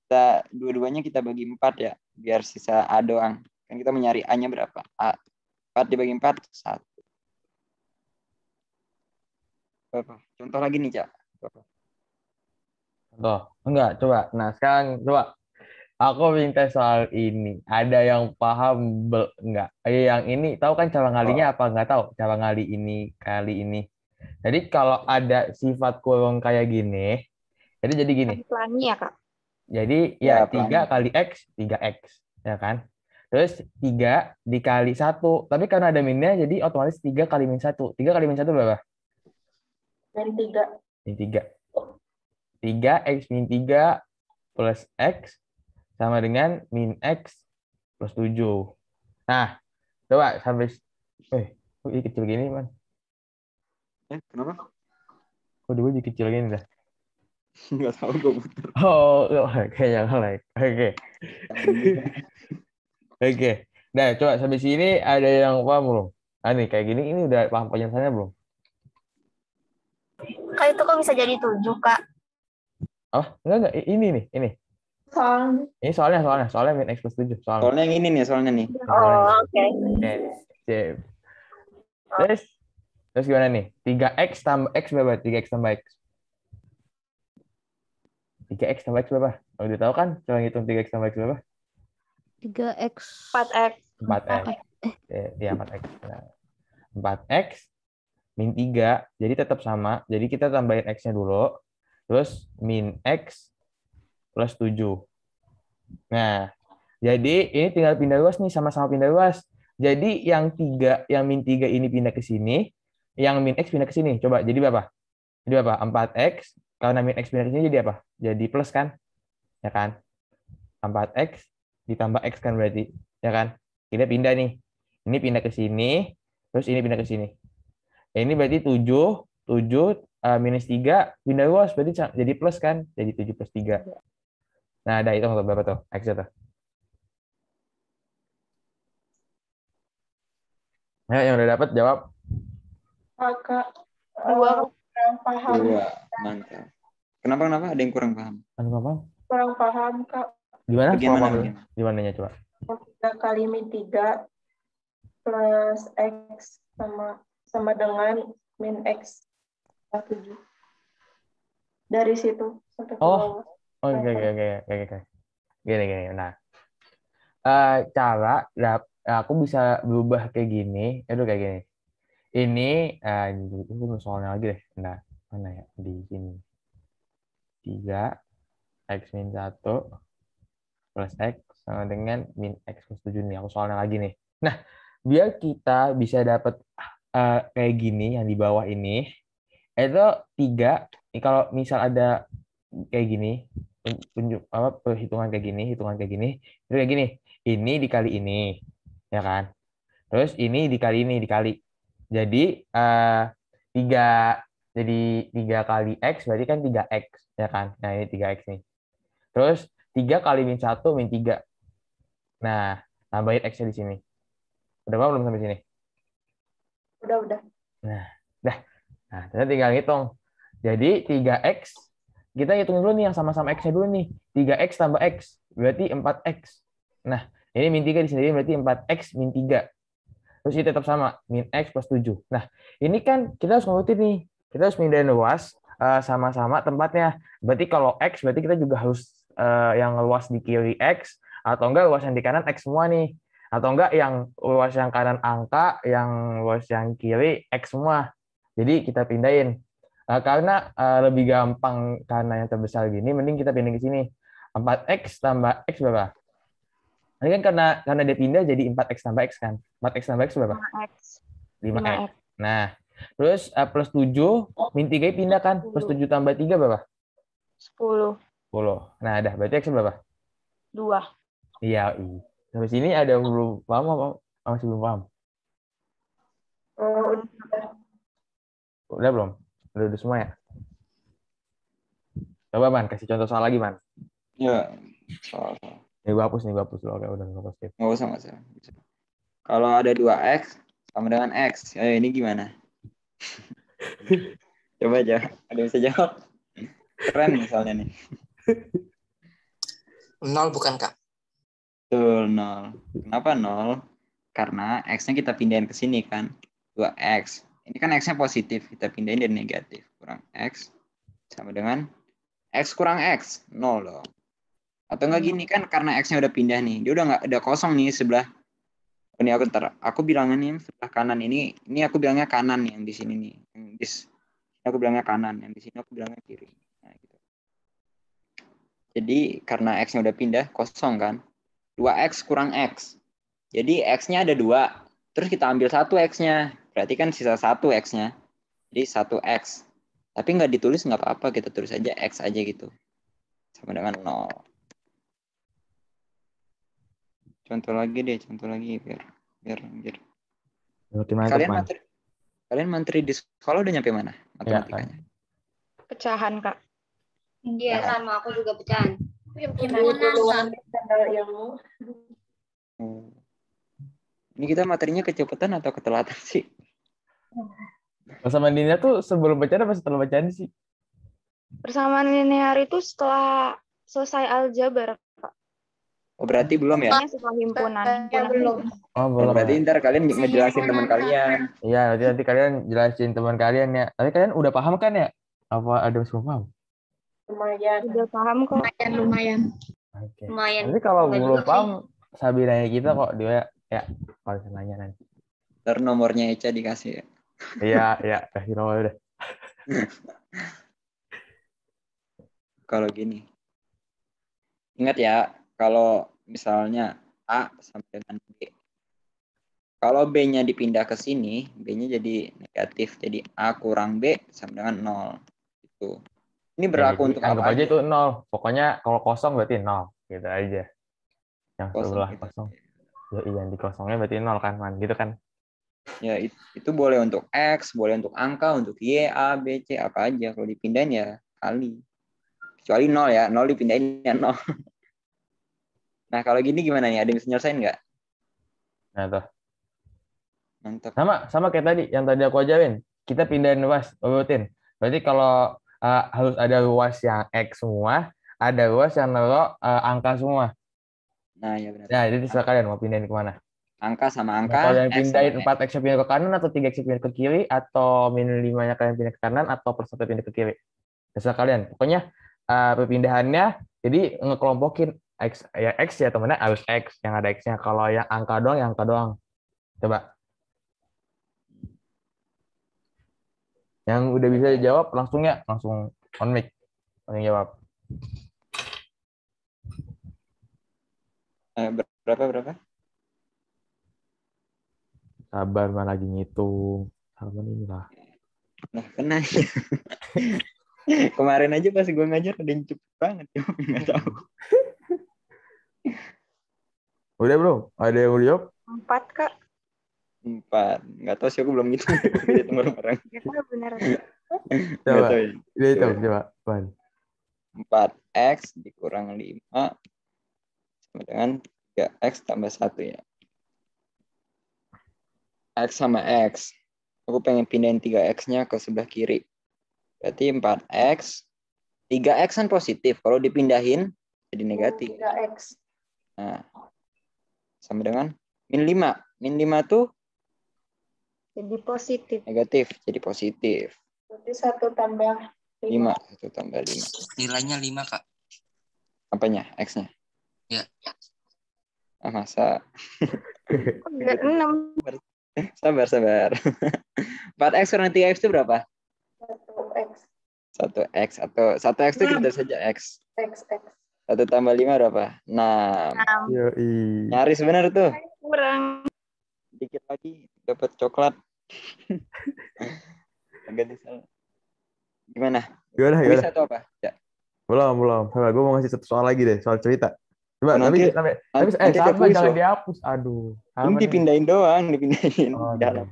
kita dua-duanya kita bagi empat ya biar sisa A doang kan kita mencari A nya berapa A 4 dibagi empat satu Contoh lagi nih Cak Oh, enggak, coba. Nah, sekarang coba aku minta soal ini. Ada yang paham be, enggak? Eh, yang ini tahu kan cara ngalinya oh. apa enggak tahu? Cara ngali ini, kali ini. Jadi kalau ada sifat kurung kayak gini, jadi jadi gini. Pelangi ya, Kak. Jadi ya, ya 3 kali x, 3x, ya kan? Terus 3 dikali 1. Tapi karena ada minnya, jadi otomatis 3 kali min 1. 3 kali min 1 berapa? Min 3. Min 3. 3x min 3 plus x sama dengan min x plus 7. Nah, coba sampai... Eh, kok ini kecil gini, Man? Eh, kenapa? Kok dua jadi kecil gini dah? Nggak tahu gue muter. Oh, kayaknya oh, nge-like. Oke. Oke. Nah, coba sampai sini ada yang paham belum? Nah, nih, kayak gini ini udah paham penyelesaiannya belum? Kayak itu kok bisa jadi tujuh, Kak? Oh, enggak enggak ini nih, ini. Soalnya. Ini soalnya soalnya soalnya min x plus 7 soalnya. Soalnya yang ini nih soalnya nih. Oh, oke. Okay. Yes. Terus terus gimana nih? 3x tambah x berapa? 3x tambah x. 3x tambah x berapa? Kalau udah tahu kan, coba ngitung 3x tambah x berapa? 3x 4x 4x. 4x. Ya, 4x. Nah, 4x min 3, jadi tetap sama. Jadi kita tambahin x-nya dulu terus min X plus 7. Nah, jadi ini tinggal pindah luas nih, sama-sama pindah luas. Jadi yang tiga, yang min 3 ini pindah ke sini, yang min X pindah ke sini. Coba, jadi berapa? Jadi berapa? 4X, karena min X pindah ke sini jadi apa? Jadi plus kan? Ya kan? 4X ditambah X kan berarti. Ya kan? Kita pindah nih. Ini pindah ke sini, terus ini pindah ke sini. Ini berarti 7, 7 uh, minus 3, pindah luas berarti jadi plus kan? Jadi 7 plus 3. Ya. Nah, ada itu tuh berapa tuh? X tuh. Nah, yang udah dapat jawab. Kakak, dua eh, kurang paham. Dua, mantap. Kenapa, kenapa? Ada yang kurang paham? Kurang paham? Kurang paham, Kak. Gimana? Gimana? paham? Gimana ya, coba? Tiga kali min tiga plus X sama sama dengan min X dari situ sampai ke Oh. Oke oke oke oke oke. Gini gini. Nah, uh, cara nah, aku bisa berubah kayak gini, itu kayak gini. Ini uh, ini soalnya lagi deh. Nah, mana ya di sini. 3 x min 1 plus x sama dengan min x plus 7 nih. Aku soalnya lagi nih. Nah, biar kita bisa dapat uh, kayak gini yang di bawah ini, itu tiga kalau misal ada kayak gini tunjuk apa perhitungan kayak gini hitungan kayak gini itu kayak gini ini dikali ini ya kan terus ini dikali ini dikali jadi eh, tiga uh, jadi tiga kali x berarti kan tiga x ya kan nah ini tiga x nih terus tiga kali min satu min tiga nah tambahin x nya di sini udah apa belum sampai sini udah udah nah Nah, kita tinggal hitung. Jadi 3X, kita hitung dulu nih yang sama-sama X-nya dulu nih. 3X tambah X, berarti 4X. Nah, ini min 3 di sini berarti 4X min 3. Terus ini tetap sama, min X plus 7. Nah, ini kan kita harus ngurutin nih. Kita harus pindahin luas eh, sama-sama tempatnya. Berarti kalau X, berarti kita juga harus eh, yang luas di kiri X, atau enggak luas yang di kanan X semua nih atau enggak yang luas yang kanan angka, yang luas yang kiri X semua. Jadi kita pindahin. Uh, karena uh, lebih gampang karena yang terbesar gini, mending kita pindah ke sini. 4X tambah X berapa? Ini kan karena karena dia pindah jadi 4X tambah X kan. 4X tambah X berapa? 5X. 5X. Nah, terus uh, plus 7, min 3 pindah kan. Plus 7 tambah 3 berapa? 10. 10. Nah, ada Berarti X berapa? 2. Iya. Sampai sini ada belum paham apa? Masih belum paham? oh, Udah belum? Udah, udah semua ya? Coba Man, kasih contoh soal lagi Man. Iya. soal soal. Ini gue hapus nih, gue hapus dulu. Oke, udah gue skip. Gak usah, gak usah. Kalau ada 2X sama dengan X, ya ini gimana? Coba aja, ada bisa jawab. Keren misalnya nih. Nol bukan, Kak? Betul, nol. Kenapa nol? Karena X-nya kita pindahin ke sini kan. 2X ini kan x-nya positif, kita pindahin dari negatif. Kurang x sama dengan x kurang x, nol dong. Atau enggak gini kan karena x-nya udah pindah nih, dia udah nggak ada kosong nih sebelah ini oh, aku ntar aku bilangnya nih sebelah kanan ini ini aku bilangnya kanan yang di sini nih yang di aku bilangnya kanan yang di sini aku bilangnya kiri nah, gitu. jadi karena x nya udah pindah kosong kan 2x kurang x jadi x nya ada dua Terus kita ambil satu X-nya. Berarti kan sisa satu X-nya. Jadi satu X. Tapi nggak ditulis nggak apa-apa. Kita tulis aja X aja gitu. Sama dengan 0. Contoh lagi deh. Contoh lagi. Biar. Biar. biar. kalian man. kalian materi di sekolah udah nyampe mana matematikanya? Pecahan kak. Iya sama aku juga pecahan. Himpunan sama yang Hmm. Ini kita materinya kecepatan atau ketelatan sih? Persamaan linear tuh sebelum bacaan apa setelah bacaan sih? Persamaan linear itu setelah selesai aljabar, Oh, berarti belum ya? Setelah himpunan. Ya, belum. Oh, oh, belum. Berarti ya. ntar kalian ngejelasin teman kalian. Iya, nanti nanti kalian jelasin teman kalian ya. Tapi kalian udah paham kan ya? Apa ada yang paham? Lumayan. Udah paham kok. Lumayan, lumayan. Okay. Lumayan. Nanti kalau belum paham, Sabiranya kita kok dia ya kalau saya nanya nanti. Ntar nomornya Eca dikasih ya. Iya, iya, kasih nomor udah. kalau gini. Ingat ya, kalau misalnya A sampai dengan B. Kalau B-nya dipindah ke sini, B-nya jadi negatif. Jadi A kurang B sama dengan 0. Itu. Ini ya, berlaku jadi, untuk apa aja? itu 0. Pokoknya kalau kosong berarti 0. Gitu aja. Yang kosong sebelah gitu. kosong. Ya iya di kosongnya berarti nol kan man, gitu kan? Ya itu, itu boleh untuk x, boleh untuk angka, untuk y, a, b, c apa aja. Kalau dipindahin ya kali. Kecuali nol ya, nol dipindahin ya nol. Nah kalau gini gimana nih? Ada yang bisa nyelesain nggak? Nah tuh. Mantap. Sama sama kayak tadi yang tadi aku ajarin. Kita pindahin luas, urutin. Oh, berarti kalau uh, harus ada luas yang x semua, ada luas yang nol uh, angka semua. Nah, ya benar. Nah, jadi terserah kalian mau pindahin kemana. Angka sama nah, angka. Nah, kalian pindahin empat 4 X pindah ke kanan atau tiga X pindah ke kiri atau minus 5-nya kalian pindah ke kanan atau plus 1 pindah ke kiri. Terserah kalian. Pokoknya uh, perpindahannya jadi ngekelompokin X ya X ya teman-teman harus X yang ada X-nya. Kalau yang angka doang, yang angka doang. Coba. Yang udah bisa dijawab langsung ya, langsung on mic. Langsung jawab. Eh, berapa berapa? Sabar, mana lagi ngitung. Sabar lah? Nah, kena. Kemarin aja pas gue ngajar ada yang cepet banget. Nggak tahu. Udah belum? Ada yang uliop? Empat, Kak. Empat. Nggak tahu sih, aku belum gitu. Kita orang-orang. Kita bener. Coba. Ya. Coba. Coba. Empat. X dikurang lima sama dengan 3x tambah 1 ya. X sama X. Aku pengen pindahin 3X-nya ke sebelah kiri. Berarti 4X. 3X kan positif. Kalau dipindahin jadi negatif. 3X. Nah, sama dengan min 5. Min 5 tuh? Jadi positif. Negatif, jadi positif. Jadi 1 tambah 5. 5, 1 tambah 5. Nilainya 5, Kak. Apanya? X-nya? Ya. Ah, masa? 6. Eh, sabar, sabar. 4X kurang 3X itu berapa? 1X. 1X atau 1X itu kita saja X. X, X. 1 tambah 5 berapa? 6. 6. Yoi. Nyaris benar tuh. Kurang. Dikit lagi dapat coklat. ganti disalah. Gimana? Gimana? Gimana? Bisa atau apa? Ya. Belum, belum. Sabar, gue mau ngasih satu soal lagi deh, soal cerita. Coba, nanti, tapi, tapi, nanti, tapi, eh, nanti jangan dihapus, aduh. nanti dipindahin nih. doang, dipindahin oh, dalam.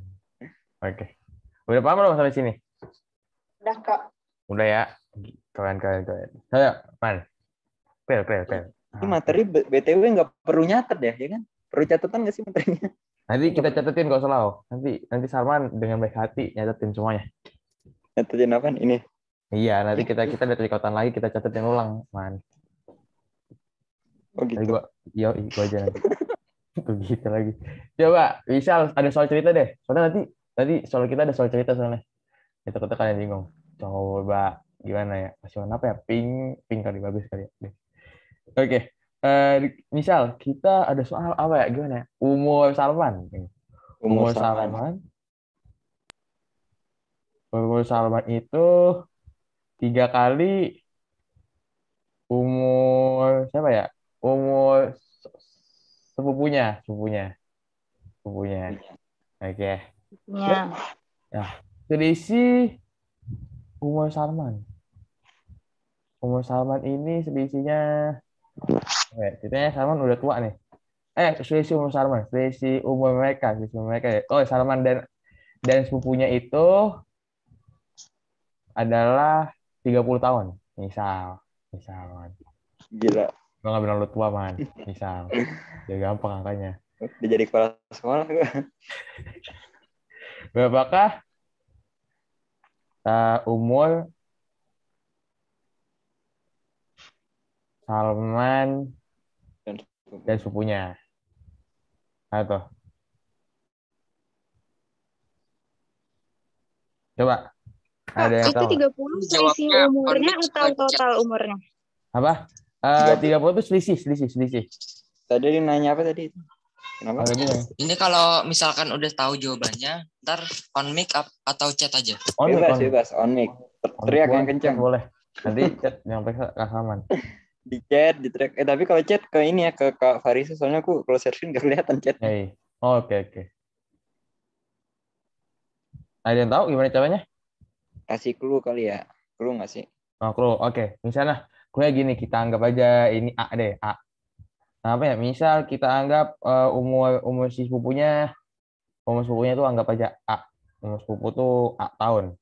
Oke. Okay. Udah paham belum sampai sini? Udah, Kak. Udah ya. Kalian, kalian, kalian. Ayo, Man. Pel, pel, pel. Ini ah, materi BTW nggak perlu nyatet ya, ya kan? Perlu catatan nggak sih materinya? Nanti kita catetin kok selalu. Nanti nanti Salman dengan baik hati nyatetin semuanya. Nyatetin apa ini? Iya, nanti kita kita lihat rekotan lagi kita catetin ulang, Man. Oh gitu. gua, iya, gua aja nanti. Begitu lagi. Coba, misal ada soal cerita deh. Soalnya nanti nanti soal kita ada soal cerita soalnya. Itu ya, kita kalian bingung. Coba gimana ya? Masih warna apa ya? Pink, pink kali bagus kali ya. Oke. Okay. Uh, eh, misal kita ada soal apa ya? Gimana ya? Umur Salman. Umur, Salman. Umur Salman itu tiga kali umur siapa ya? umur sepupunya sepupunya sepupunya oke okay. ya ya selisih umur Salman umur Salman ini selisihnya eh, ceritanya Salman udah tua nih eh selisi umur Salman selisih umur mereka selisih umur mereka ya oh Salman dan dan sepupunya itu adalah 30 tahun misal misal. gila lo gak bilang lo tua man misal jadi gampang angkanya dia jadi kepala sekolah berapakah uh, eh, umur Salman dan, sepupunya dan atau coba ada yang itu tahu? 30 selisih umurnya atau total umurnya apa Eh, tiga puluh itu selisih, selisih, selisih. Tadi dia nanya apa tadi? Kenapa? Ini kalau misalkan udah tahu jawabannya, ntar on mic up atau chat aja. On mic, bebas, on mic. Teriak yang kencang. Boleh. Nanti chat yang peksa rekaman. Di chat, di teriak. Eh tapi kalau chat ke ini ya ke Kak Farisa soalnya aku kalau searching gak kelihatan chat. Iya, iya. Hey. Oh, oke okay, oke. Okay. Ada yang tahu gimana caranya? Kasih clue kali ya. Clue nggak sih? Oh, clue. Oke. Okay. Misalnya gue gini kita anggap aja ini A deh A nah, apa ya misal kita anggap uh, umur umur si sepupunya umur sepupunya tuh anggap aja A umur sepupu tuh A tahun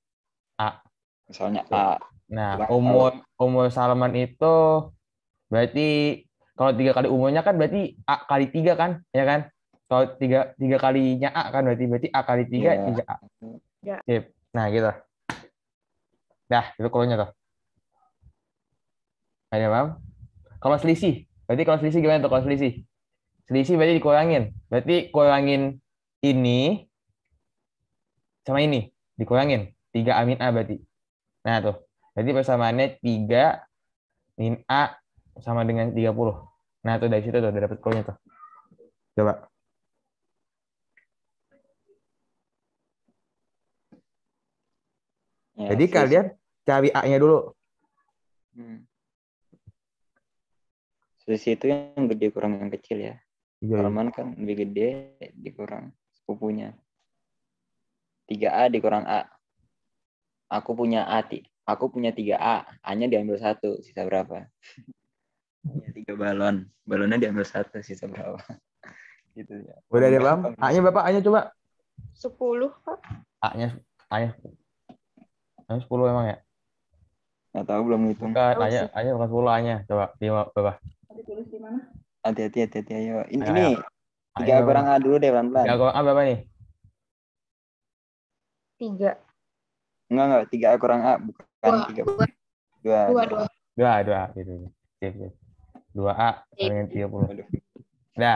A misalnya A nah umur umur Salman itu berarti kalau tiga kali umurnya kan berarti A kali tiga kan ya kan kalau tiga tiga kalinya A kan berarti berarti A kali tiga yeah. tiga A yeah. nah gitu dah itu kolonnya tuh ada paham? Kalau selisih, berarti kalau selisih gimana tuh kalau selisih? Selisih berarti dikurangin. Berarti kurangin ini sama ini dikurangin. 3 A min A berarti. Nah tuh. Berarti persamaannya 3 min A sama dengan 30. Nah tuh dari situ tuh udah dapet koinnya tuh. Coba. Ya, Jadi sih. kalian cari A-nya dulu. Hmm. Susi itu yang gede kurang yang kecil ya. Iya. Salman iya. kan lebih gede dikurang sepupunya. 3A dikurang A. Aku punya A, aku punya 3A, A-nya diambil satu, sisa berapa? Punya tiga balon, balonnya diambil satu, sisa berapa? gitu ya. Udah deh, Bang. A-nya berapa? A-nya coba. 10, Pak. A-nya A-nya A-nya 10 emang ya? Nggak tahu belum ngitung. Bukan, A-nya A-nya bukan 10 A-nya. Coba, di Bapak. Ditulis di mana? Hati-hati, hati-hati. Ayo. Ini, ayo, ini ayo. tiga ayo, kurang A dulu deh pelan-pelan. Tiga kurang A berapa nih? Tiga. Enggak, enggak. Tiga A kurang A. Bukan dua, tiga. Dua. Dua, dua. Dua, dua. dua gitu. gitu. Dua A dengan tiga puluh. Dua,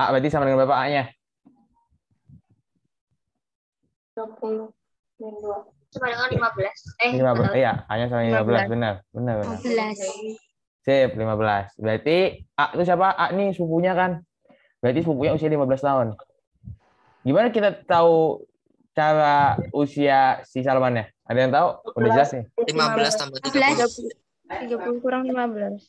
A berarti sama dengan berapa A-nya? Dua puluh dan dua. Sama dengan lima belas. Eh, lima belas. Iya, A-nya sama dengan lima belas. Benar, benar, benar. Lima Sip, 15. Berarti A itu siapa? A nih sepupunya kan. Berarti sepupunya usia 15 tahun. Gimana kita tahu cara usia si Salman ya? Ada yang tahu? Udah jelas nih. 15 tambah 30. 30 kurang 15.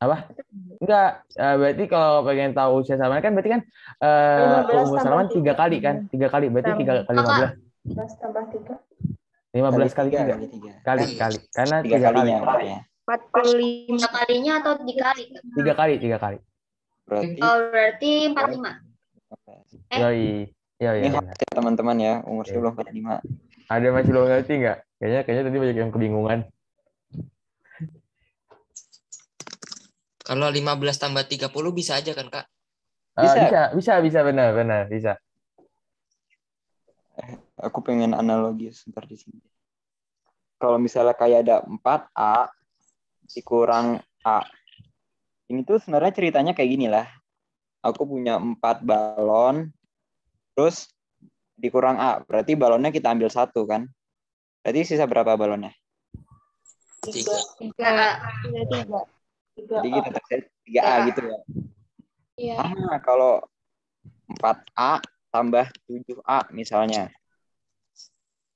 Apa? Enggak. Eh, berarti kalau pengen tahu usia Salman kan berarti kan uh, umur Salman 3 kali kan? 3 kali. Berarti 3 kali 15. 15 tambah 3. 15 kali 3. Kali, kali. Karena 3 kali. Ya. 45 tiga kalinya atau dikali? Tiga kali, tiga kali. Berarti, oh, berarti 45. Eh. Iya. Yoi. Yoi, Ini teman-teman ya, umur saya belum 45. Ada masih belum ngerti nggak? Kayaknya kayaknya tadi banyak yang kebingungan. Kalau 15 tambah 30 bisa aja kan, Kak? Ah, bisa, uh, bisa, bisa, bisa benar, benar, bisa. Eh, aku pengen analogi sebentar di sini. Kalau misalnya kayak ada 4A dikurang A. Ini tuh sebenarnya ceritanya kayak gini lah. Aku punya empat balon, terus dikurang A. Berarti balonnya kita ambil satu kan? Berarti sisa berapa balonnya? Tiga. Tiga. Tiga. Tiga. Jadi kita terus tiga a gitu ya? Iya. Ah, kalau empat a tambah tujuh a misalnya.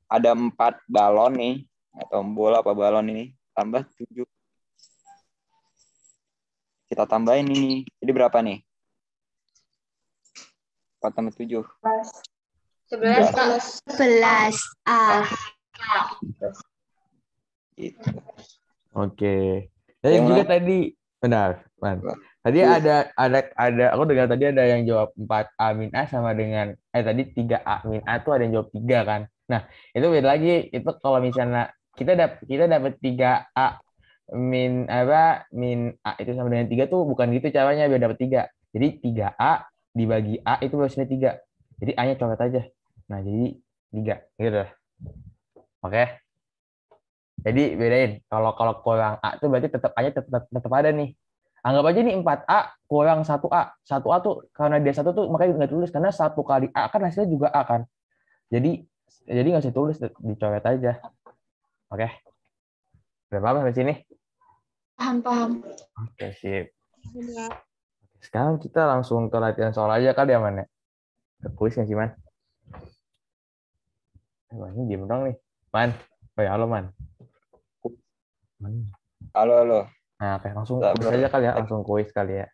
Ada empat balon nih, atau bola apa balon ini, tambah tujuh kita tambahin ini. Jadi berapa nih? 4 tambah 7. 11. 11. 11. Ah. Gitu. Oke. Okay. Dan juga tadi benar, Man. Tadi uh. ada ada ada aku dengar tadi ada yang jawab 4 A min A sama dengan eh tadi 3 A min A tuh ada yang jawab 3 kan. Nah, itu beda lagi. Itu kalau misalnya kita dapat kita dapat 3 A min apa min a itu sama dengan tiga tuh bukan gitu caranya biar dapat tiga. Jadi tiga a dibagi a itu luasnya tiga. Jadi a-nya coret aja. Nah jadi tiga gitu. Oke. Jadi bedain. Kalau kalau kurang a tuh berarti tetap a-nya tetap, tetap ada nih. Anggap aja nih empat a kurang satu a satu a tuh karena dia satu tuh makanya nggak tulis karena satu kali a kan hasilnya juga a kan. Jadi jadi nggak usah tulis dicoret aja. Oke. Okay. Berapa sampai sini? Paham, paham. Oke, sip. Ya. Sekarang kita langsung ke latihan soal aja kali ya, Man. Ya? Ke kuis nggak sih, Man? Eh, Man, ini diem dong nih. Man. Oh ya, halo, Man. Man. Halo, halo. Nah, oke, langsung halo. kuis aja kali ya. Langsung kuis kali ya.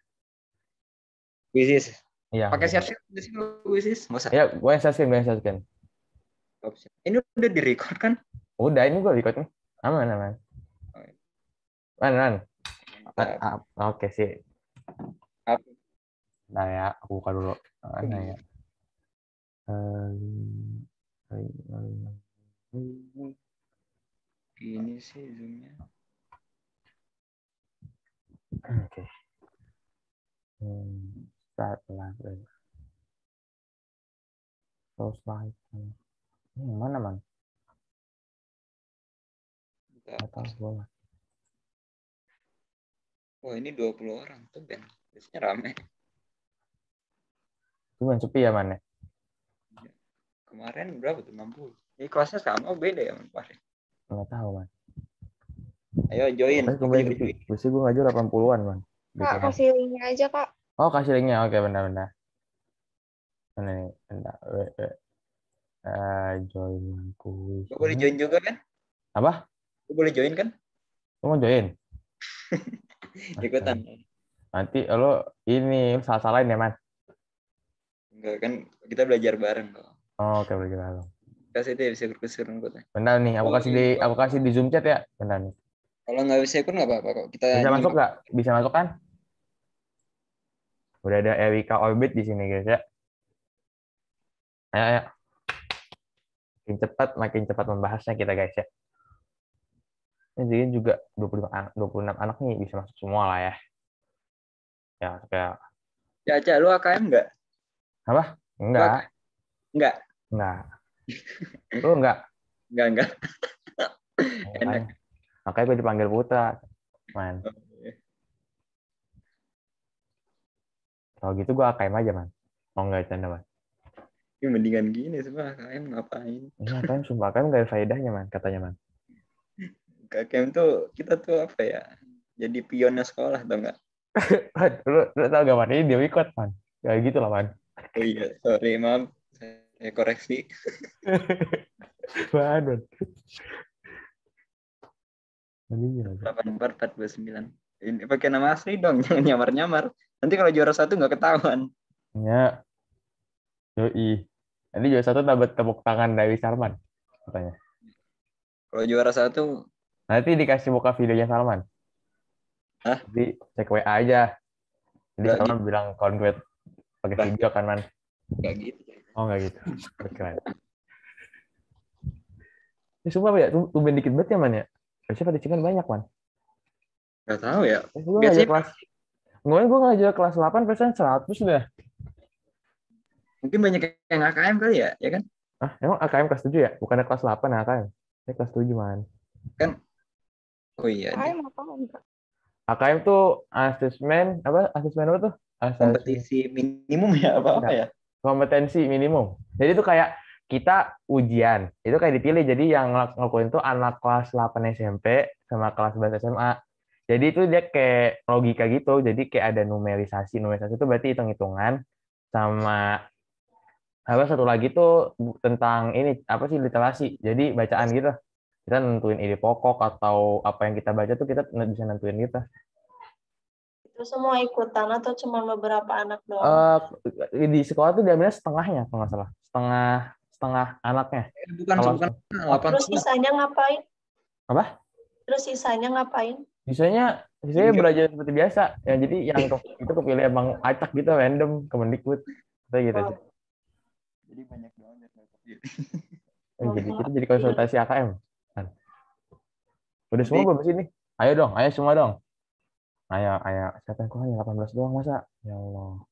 Kuisis. Iya. Pakai siap siap di sini kuisis. masa ya Iya, gue siap siap gue yang siap siap Ini udah direkod kan kan? Udah, ini gue record nih. Aman, aman. Ran, Ran. Ah, ah, oke okay, sih. Apa? Nah ya, aku buka dulu. Nah ya. Ini sih zoomnya. Oke. start live. Close live. Ini mana man? Atas bola. Wah ini 20 orang tuh Ben. Biasanya rame. Cuman sepi ya mana? Ya? Iya. Kemarin berapa tuh 60? Ini kelasnya sama beda ya kemarin. Enggak tahu man. Ayo join. Tapi kemarin gue gue delapan 80-an man. Kak kasih linknya aja kak. Oh kasih linknya oke benar-benar. Mana nih? Bentar. Uh, join aku. Gue boleh join juga kan? Apa? Gue boleh join kan? Lu mau join. ikutan nanti lo ini salah salahin ya man enggak kan kita belajar bareng kok oh, oke okay, belajar bareng kasih deh bisa ikut ikut ya. benar nih aku kasih di aku kasih di zoom chat ya benar nih kalau nggak bisa ikut nggak apa-apa kok kita bisa masuk nggak bisa masuk kan udah ada Erika Orbit di sini guys ya ayo ayo makin cepat makin cepat membahasnya kita guys ya jadi juga 25 anak, 26 anak nih bisa masuk semua lah ya. Ya, kayak Ya, Cak, lu AKM enggak? Apa? Enggak. Enggak. Enggak. lu enggak? Enggak, enggak. Enak. Makanya, gue dipanggil Putra. Man. Oh, iya. Kalau gitu gue AKM aja, Man. Mau oh, enggak canda, Man. Ini ya, mendingan gini, sumpah. AKM ngapain? Ini AKM, sumpah. AKM gak ada faedahnya, Man, katanya, Man. KKM tuh kita tuh apa ya? Jadi pionnya sekolah tau nggak? lu, lu tau gak man? Ini dia ikut man. Ya gitu lah man. Oh iya, sorry maaf. Saya koreksi. Waduh. Delapan empat empat dua sembilan. Ini pakai nama asli dong, jangan nyamar nyamar. Nanti kalau juara satu nggak ketahuan. Ya. Yoi. Nanti juara satu dapat tepuk tangan dari Sarman katanya. Kalau juara satu Nanti dikasih buka videonya Salman. Hah? Jadi cek WA aja. Jadi gak Salman gitu. bilang konkret pakai video kan, Man. Gak gitu. Oh, gak gitu. Keren. Ya, sumpah ya, tuh tumben dikit banget ya, Man ya. Biasanya pada cuman banyak, Man. Gak tahu ya. Eh, gue Biasanya... ngajar kelas. Gue gue ngajar kelas 8 persen 100 udah. Mungkin banyak yang AKM kali ya, ya kan? Ah, emang AKM kelas 7 ya? Bukannya kelas 8 AKM. Ini kelas 7, Man. Kan Oh iya. AKM apa enggak? AKM tuh asesmen apa asesmen apa tuh? Asesmen. Kompetisi minimum ya apa apa ya? Kompetensi minimum. Jadi tuh kayak kita ujian itu kayak dipilih jadi yang ngelakuin tuh anak kelas 8 SMP sama kelas 11 SMA jadi itu dia kayak logika gitu jadi kayak ada numerisasi numerisasi itu berarti hitung-hitungan sama apa satu lagi tuh tentang ini apa sih literasi jadi bacaan gitu kita nentuin ide pokok atau apa yang kita baca tuh kita bisa nentuin gitu. kita itu semua ikutan atau cuma beberapa anak doang uh, di sekolah tuh diambilnya setengahnya kalau nggak salah setengah setengah anaknya eh, bukan kalau, bukan terus sisanya ngapain apa terus sisanya ngapain sisanya sisanya belajar seperti biasa ya jadi yang ke, itu kepilih emang acak gitu random kemendikbud kayak gitu oh. jadi banyak banget eh, jadi kita jadi konsultasi AKM Udah semua belum sini? Ayo dong, ayo semua dong. Ayo, ayo. Siapa yang kurang? 18 doang masa? Ya Allah.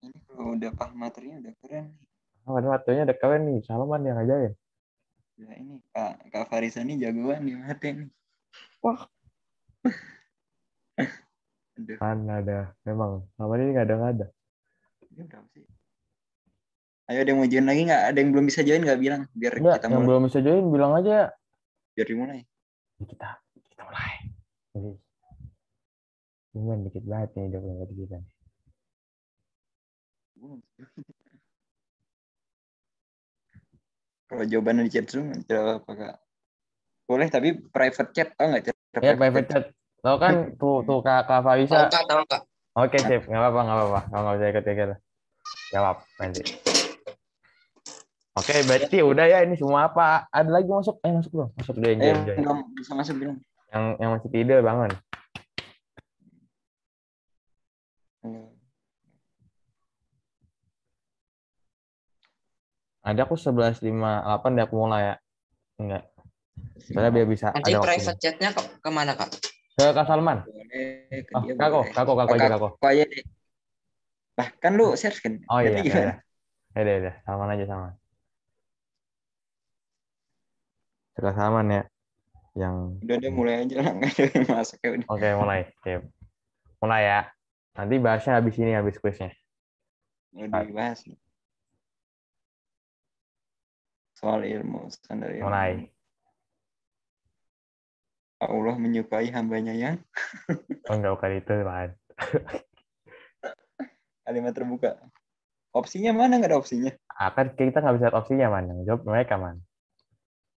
Ini udah paham materinya udah keren nih. Oh, ada materinya udah keren nih. Salaman yang ngajarin. Ya ini Kak, Kak Farisa nih jagoan di materi nih. Wah. kan ada. Memang. salaman ini nggak ada nggak ada. Ini berapa sih? Ayo ada yang mau join lagi nggak? Ada yang belum bisa join nggak bilang biar Nggak, kita mulai. yang belum bisa join bilang aja. Biar dimulai kita kita mulai jadi cuman dikit banget nih 24 kita nih kalau jawabannya di chat Zoom tidak apa kak boleh tapi private chat tau nggak chat ya private chat lo kan tuh tuh kak kak Faisa tahu kak oke sip nggak apa-apa nggak apa-apa kalau nggak usah ikut ikut jawab nanti Oke, okay, berarti udah ya ini semua apa? Ada lagi masuk? Eh masuk dong, masuk deh. Eh, belum bisa masuk belum. Yang yang masih tidur bangun. Ada aku sebelas lima delapan dia aku mulai ya. Enggak. Soalnya biar bisa Nanti ada private chatnya ke mana Kak? Ke Kak Salman. Boleh, ke oh, kako, kako, kako aja, kako. Kako aja deh. Bah, kan lu search kan? Oh iya, iya. ya, ya. Salman aja, Salman. Sudah sama ya yang udah udah mulai aja lah masuk ya udah. Oke, mulai. Sip. Mulai ya. Nanti bahasnya habis ini habis kuisnya. Ya udah dibahas. Soal ilmu, standar ilmu. Mulai. Allah menyukai hambanya yang oh, enggak bukan itu lain kalimat terbuka opsinya mana enggak ada opsinya akan ah, kita nggak bisa lihat opsinya man jawab mereka man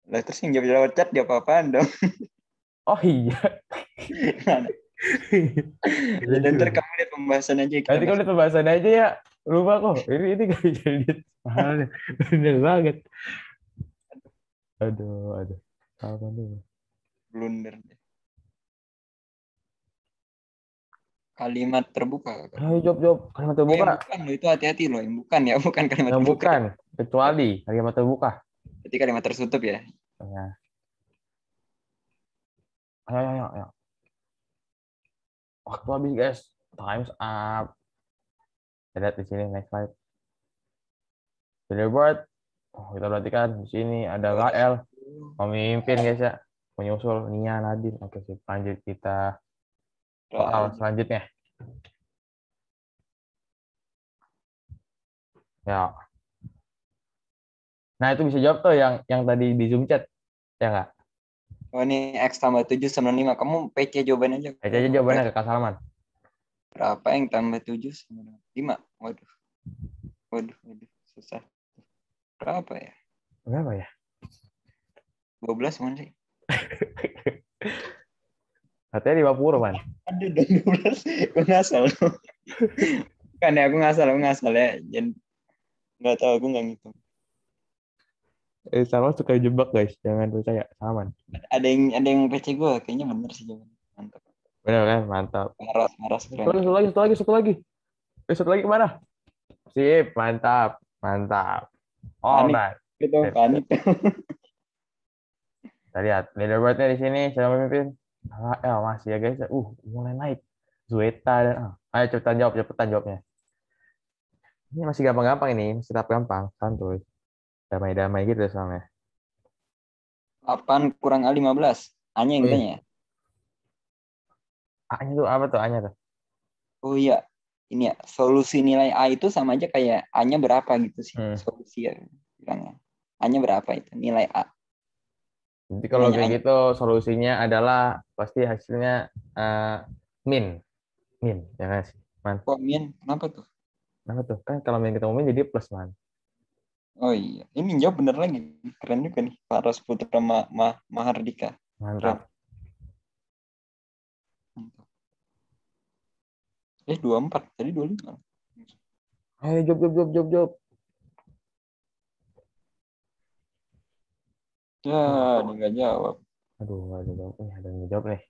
lah terus yang jawab lewat chat jawab apaan dong? Oh iya. iya Dan nanti iya. kamu lihat pembahasan aja. Nanti kamu lihat pembahasan aja ya. Lupa kok. Ini ini gak bisa edit. Ya. Bener banget. Aduh, aduh. Apa tuh? Blunder kalimat terbuka. Ayo jawab jawab kalimat terbuka. Yang eh, bukan lo itu hati-hati loh yang bukan ya bukan kalimat yang terbuka. bukan kecuali kalimat terbuka. Berarti kalimat tertutup ya. Ya. Ayo, ayo, ayo, Waktu habis, guys. Time's up. Kita lihat di sini, next slide. Delivered. Oh, kita perhatikan di sini ada KL memimpin guys ya menyusul Nia Nadine oke sih lanjut kita soal selanjutnya ya Nah, itu bisa jawab tuh yang yang tadi di Zoom chat. Ya nggak? Oh, ini X tambah 7 sama 5. Kamu PC jawaban aja. PC aja jawabannya ke Kak Salman. Berapa yang tambah 7 sama 5? Waduh. Waduh, waduh. Susah. Berapa ya? Berapa ya? 12 mana sih? Katanya 50, Man. Aduh, 12. Gue ngasal. kan ya, aku ngasal, aku ngasal ya. Jangan... gak tau, aku gak ngitung eh, sama suka jebak guys jangan percaya sama ada yang ada yang PC gue kayaknya bener sih jangan mantap bener kan mantap meras maras keren. satu lagi satu lagi satu lagi eh, satu lagi kemana sip mantap mantap Oh man itu panik kita nah, lihat leaderboardnya di sini saya memimpin Ah, eh, masih ya guys. Uh, mulai naik. Zueta dan ah. Ayo cepetan jawab, cepetan jawabnya. Ini masih gampang-gampang ini, masih tetap gampang, santuy damai-damai gitu soalnya. 8 kurang A 15. A-nya yang tanya. A-nya tuh apa tuh A-nya tuh? Oh iya, ini ya solusi nilai A itu sama aja kayak A-nya berapa gitu sih hmm. solusi ya bilangnya. A-nya berapa itu nilai A. Jadi kalau nilai kayak A. gitu solusinya adalah pasti hasilnya uh, min. Min, ya kan sih? Man. Kok min? Kenapa tuh? Kenapa tuh? Kan kalau min ketemu min jadi plus man. Oh iya, ini jawab bener lagi. Keren juga nih, Pak Ros Putra Ma Ma Mahardika. Mantap. Eh, 24. Tadi 25. Ayo, jawab, jawab jawab jawab jawab. Ya, ini nggak jawab. Aduh, nggak ada jawab. Eh, ada yang jawab nih.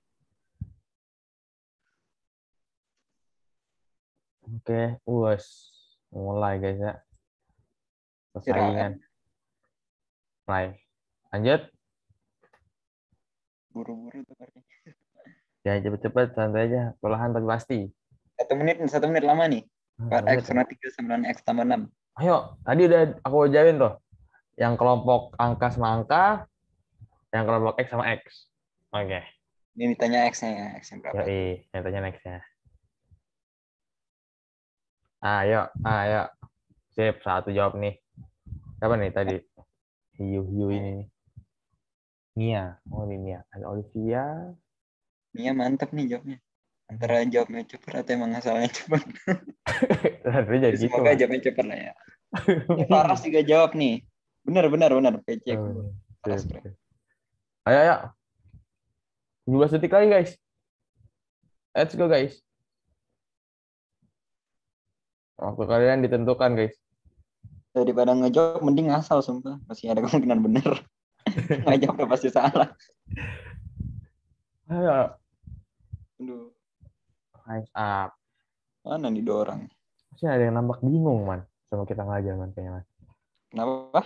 Oke, puas. Mulai guys ya persaingan ya. live lanjut buru-buru tuh -buru ya cepet-cepet santai aja perlahan tapi pasti satu menit satu menit lama nih ah, x sama tiga sembilan x tambah enam ayo tadi udah aku jawabin tuh yang kelompok angka sama angka yang kelompok x sama x oke okay. ini ditanya x nya ya x yang berapa Yoi, yang tanya x nya ah, ayo ah, ayo sip satu jawab nih Siapa nih tadi? Hiu-hiu eh. ini. Mia. Oh, ini Mia. Ada Olivia. Mia mantep nih jawabnya. Antara jawabnya cepat atau emang asalnya cepat. jadi gitu. Semoga jawabnya cepat lah ya. ya Faras juga jawab nih. Benar, benar, benar. PC. hmm, Ayo, ayo. 17 detik lagi, guys. Let's go, guys. Waktu kalian ditentukan, guys daripada ngejawab mending asal sumpah pasti ada kemungkinan bener ngajak udah pasti salah ayo aduh rise up mana nih dua orang masih ada yang nampak bingung man sama kita ngajar man kayaknya man kenapa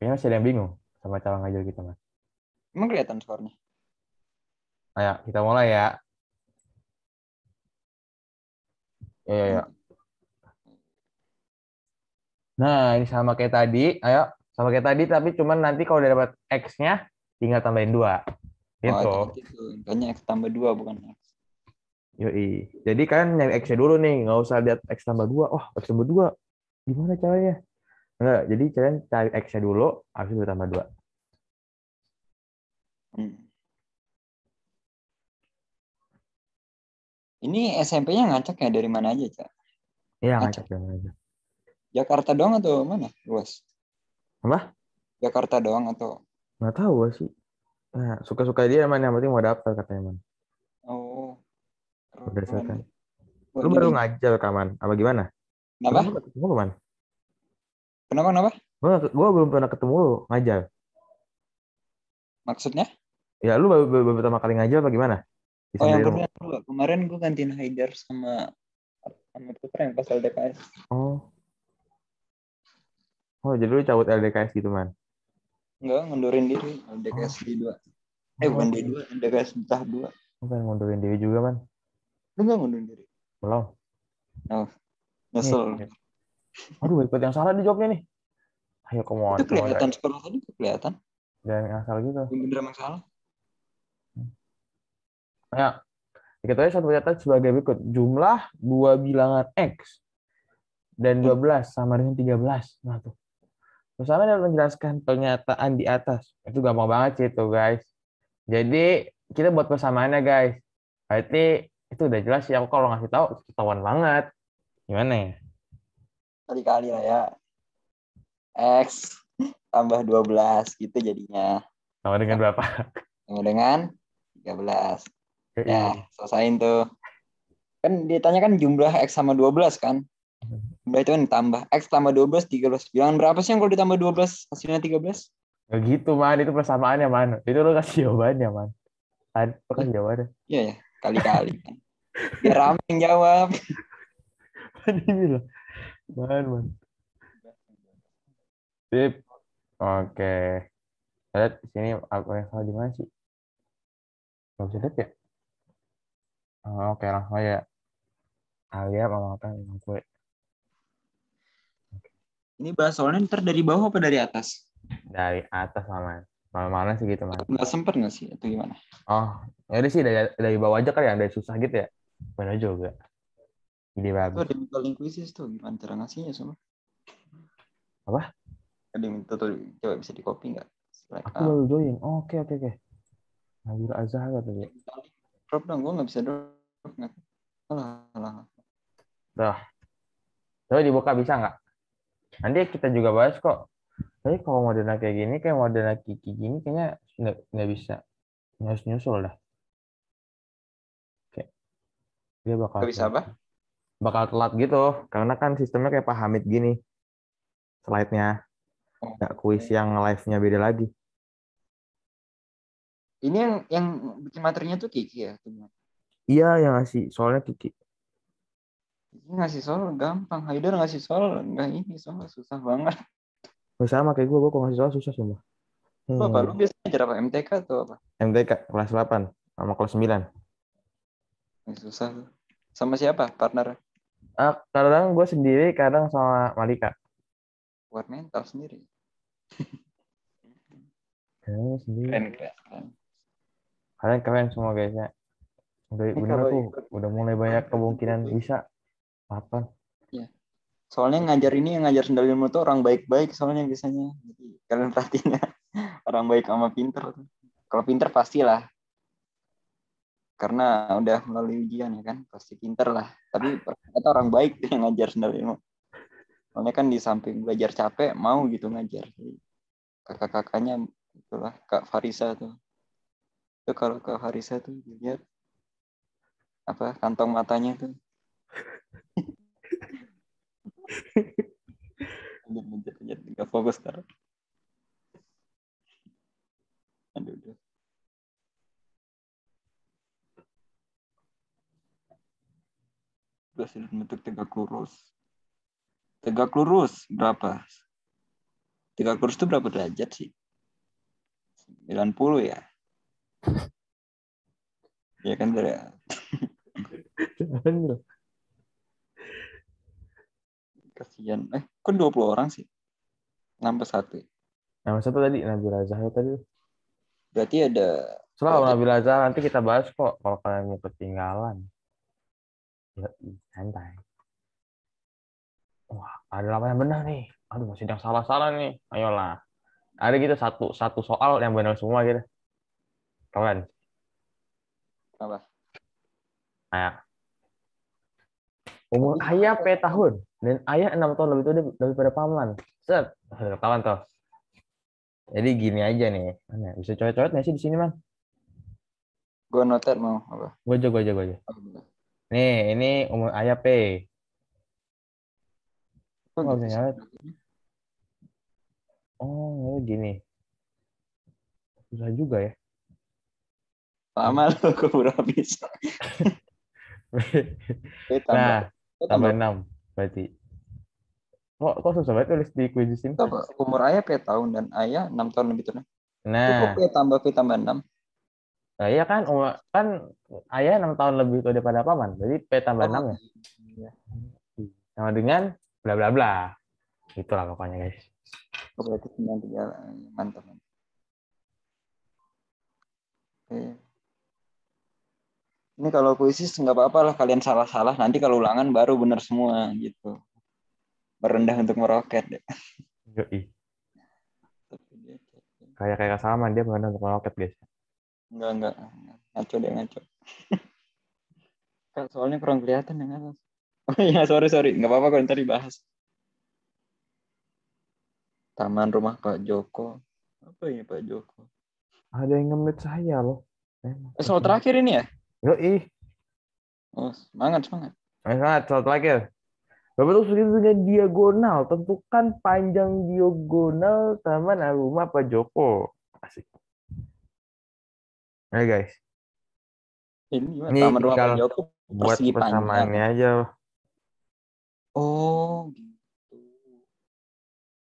kayaknya masih ada yang bingung sama cara ngajar kita man emang kelihatan skornya ayo kita mulai ya ya ya, ya. Nah, ini sama kayak tadi. Ayo, sama kayak tadi, tapi cuman nanti kalau udah dapat X-nya, tinggal tambahin 2. Gitu. Oh, itu. Gitu. Kayaknya X tambah 2, bukan X. Yoi. Jadi kan nyari X-nya dulu nih, nggak usah lihat X tambah 2. Oh, X tambah 2. Gimana caranya? Enggak, jadi kalian cari X-nya dulu, habis itu tambah 2. Hmm. Ini SMP-nya ngacak ya dari mana aja, Cak? Iya, ngacak dari mana aja. Jakarta doang atau mana luas? Apa? Jakarta doang atau? Nggak tahu sih. Nah, suka-suka dia mana, yang penting mau daftar katanya man. Oh. Berdasarkan. Lu baru ngajar kaman? Apa gimana? Kenapa? Kenapa ketemu Kenapa kenapa? Gua, gua belum pernah ketemu lu ngajar. Maksudnya? Ya lu baru, baru, baru pertama kali ngajar apa gimana? Bisa oh yang kedua kemarin gua gantiin Haidar sama sama Putra yang pas LDKS. Oh. Oh, jadi lu cabut LDKS gitu, Man? Enggak, ngundurin diri. LDKS D2. Eh, bukan D2, LDKS mentah 2. Bukan ngundurin diri juga, Man. Lu enggak ngundurin diri? Belum. Oh, nyesel. Nih. Aduh, ikut yang salah di jawabnya nih. Ayo, come on. Itu kelihatan, sekolah tadi kelihatan. yang asal gitu. Yang bener emang salah. Hmm. Ya, diketahui satu pernyataan sebagai berikut. Jumlah dua bilangan X dan dua belas sama dengan tiga belas Nah tuh. Bersama dapat menjelaskan pernyataan di atas. Itu gampang banget sih itu, guys. Jadi, kita buat persamaannya, guys. Berarti itu udah jelas sih. ya. Kalau ngasih tahu, ketahuan banget. Gimana ya? Kali-kali lah ya. X tambah 12 gitu jadinya. Sama dengan berapa? Sama dengan 13. Ya, selesain tuh. Kan ditanyakan jumlah X sama 12 kan? Mhm. Berarti kan tambah X tambah 12, 13. Bilangan berapa sih yang kalau ditambah 12, hasilnya 13? Gak gitu, Man. Itu persamaannya, Man. Itu lo kasih jawabannya, Man. kan lo kasih jawabannya. Iya, iya. ya. Kali-kali. Biar rame yang jawab. Ini loh. Man, Man. Sip. Oke. Lihat sini aku yang salah di sih? Gak bisa lihat ya? Oh, oke, langsung aja. Alia, Mama Tan, gue. Ini bahas soalnya ntar dari bawah apa dari atas? Dari atas sama mana-mana sih gitu Man. Nggak sempet nggak sih atau gimana? Oh, ya sih dari, dari bawah aja kan ya, dari susah gitu ya. Mana juga. Jadi bagus. Tuh ada minta linguistis tuh gimana cara ngasihnya semua? Apa? Ada minta tuh coba bisa di copy nggak? Like, Aku baru join. Oh, oke oke oke. Nazir Azhar tadi. Drop dong, gue nggak bisa drop. Alah alah. Dah. Coba dibuka bisa nggak? Nanti kita juga bahas kok. Tapi kalau Moderna kayak gini, kayak Moderna Kiki gini, kayaknya nggak, nggak bisa. Harus nyusul dah. Kayak dia bakal... gak bisa apa? Bakal telat gitu. Karena kan sistemnya kayak Pak Hamid gini. Slide-nya. Oh. Nggak kuis yang live-nya beda lagi. Ini yang yang bikin materinya tuh Kiki ya? Iya, yang ngasih. Soalnya Kiki. Iya ngasih soal gampang Haidar ngasih soal nggak ini soal susah banget sama kayak gue gue kalau ngasih soal susah semua hmm. apa lu biasanya ajar apa MTK atau apa MTK kelas 8 sama kelas 9 susah sama siapa partner ah, kadang gue sendiri kadang sama Malika buat mental sendiri keren sendiri keren keren kalian keren semua guysnya udah bener tuh udah mulai banyak kemungkinan bisa apa? Ya. Soalnya ngajar ini yang ngajar sendal ilmu tuh orang baik-baik soalnya biasanya. Jadi kalian perhatiin ya. Orang baik sama pinter. Kalau pinter pastilah. Karena udah melalui ujian ya kan, pasti pinter lah. Tapi atau orang baik yang ngajar sendal ilmu. Soalnya kan di samping belajar capek mau gitu ngajar. Kakak-kakaknya itulah Kak Farisa tuh. Itu kalau Kak Farisa tuh dilihat apa kantong matanya tuh lanjut lanjut lanjut nggak fokus sekarang aduh, aduh. berhasil membentuk tegak lurus tegak lurus berapa tegak lurus itu berapa derajat sih 90 ya iya kan, ya kan derajat kasihan eh kok 20 orang sih Nambah satu. Nambah satu tadi Nabila Zahra tadi berarti ada soal Nabila Zahra nanti kita bahas kok kalau kalian mau ketinggalan ya, santai wah ada apa yang benar nih aduh masih yang salah-salah nih ayolah ada kita gitu, satu satu soal yang benar semua gitu keren apa kayak umur ayah p tahun dan ayah enam tahun lebih tua daripada paman set ketahuan toh, jadi gini aja nih mana bisa coret-coret nggak sih di sini man gue noter mau apa gue aja gue aja gue aja oh, nih ini umur ayah p oh, oh, oh gini susah juga ya lama lo keburu habis eh, nah eh, tambah enam berarti kok kok susah banget tulis di kuis ini umur ayah p tahun dan ayah enam tahun lebih gitu nah itu p tambah p tambah enam nah, iya kan umur kan ayah enam tahun lebih tua daripada paman jadi p tambah oh, enam ya iya. sama dengan bla bla bla itulah pokoknya guys oh, berarti sembilan tiga mantap, ya, mantap. oke ini kalau puisi nggak apa-apa lah kalian salah-salah nanti kalau ulangan baru bener semua gitu berendah untuk meroket Kayak kayak sama dia berendah untuk meroket guys. Enggak enggak ngaco dia ngaco. Kan soalnya kurang kelihatan yang atas. Oh iya sorry sorry nggak apa-apa kalau ntar dibahas. Taman rumah Pak Joko. Apa ini Pak Joko? Ada yang ngemit saya loh. Eh, soal terakhir ini ya? Yo ih. Oh, semangat semangat. Semangat satu lagi. Bapak tuh dengan diagonal, tentukan panjang diagonal Taman rumah Pak Joko. Asik. Nah guys. Ini gimana? Ini Taman Aruma Pak Joko buat persamaannya aja. Oh, gitu.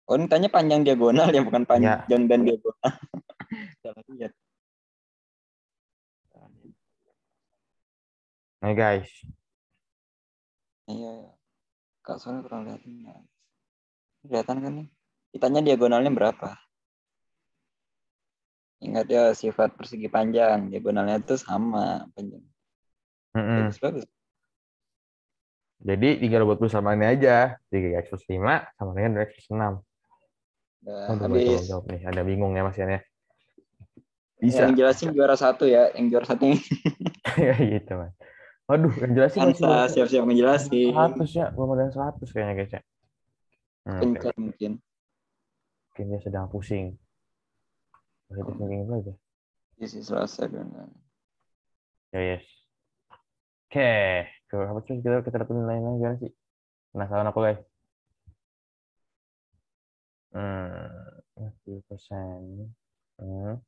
Oh, ini tanya panjang diagonal ya, bukan ya. panjang ya. dan diagonal. Salah lihat. Nih guys. Iya. iya. Kak Sony kurang lihatin ya. Kelihatan kan nih? Kitanya diagonalnya berapa? Ingat ya sifat persegi panjang, diagonalnya itu sama panjang. Mm -hmm. bagus, bagus. Jadi 320 sama ini aja. tiga x plus 5 sama dengan 2 x plus 6. Nah, Ada bingung ya Mas Yan ya? Bisa. Yang jelasin juara satu ya. Yang juara satu ini. ya gitu Mas. Waduh, yang jelasin. Hansa siap-siap ngejelasin. 100 ya, belum ada 100 kayaknya guys ya. Hmm, okay. mungkin. Mungkin dia sedang pusing. Masih hmm. pusing itu aja. Isi iya yes, dengan. benar. Ya, yes. Oke, okay. Coba, apa sih kita kita dapat nilai lain gimana sih? Penasaran aku guys. Hmm, 50 persen. Hmm.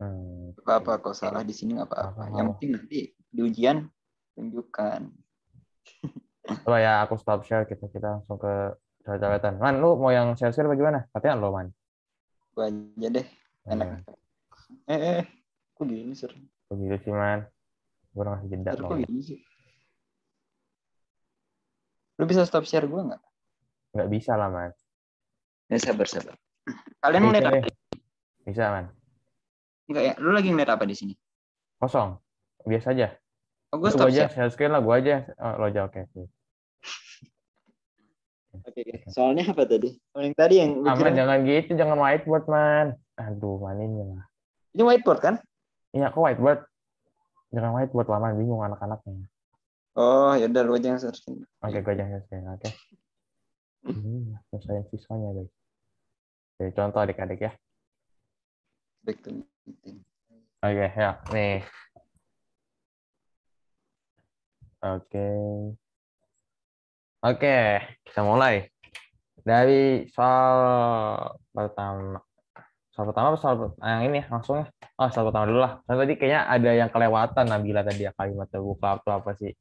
Hmm. Apa apa kok salah di sini nggak apa-apa. Yang penting nanti di ujian tunjukkan. Coba ya aku stop share kita gitu. kita langsung ke catatan Man, lu mau yang share-share bagaimana? katanya lo, Man. Gua aja deh. Iya. Enak. Hmm. Eh, eh. Kok gini, Sir? Kok gitu gini sih, Man? Gue masih jeda. Sir, kok Lu bisa stop share gue nggak? Nggak bisa lah, Man. Ya, sabar, sabar. Kalian mau lihat Bisa, Man. Enggak ya? Lu lagi ngeliat apa di sini? Kosong. Biasa aja. Oh, gue stop aja, share screen lah. Gue aja. Oh, lo aja, oke. Okay. Oke, okay. soalnya apa tadi? Yang tadi yang... Aman, jangan gitu. Jangan whiteboard, man. Aduh, maninya ini lah. Ini whiteboard, kan? Iya, kok whiteboard? Jangan whiteboard lama, bingung anak-anaknya. Oh, ya Lu aja yang search. screen. Oke, okay, gue aja yang screen. Oke. Okay. Hmm, sisanya, guys. Jadi contoh adik-adik ya back to meeting. Oke, okay, ya. Nih. Oke. Okay. Oke, okay, kita mulai. Dari soal pertama. Soal pertama apa soal yang ini langsung ya. Oh, soal pertama dulu lah. Soal kan tadi kayaknya ada yang kelewatan Nabila tadi ya kalimat terbuka atau apa sih?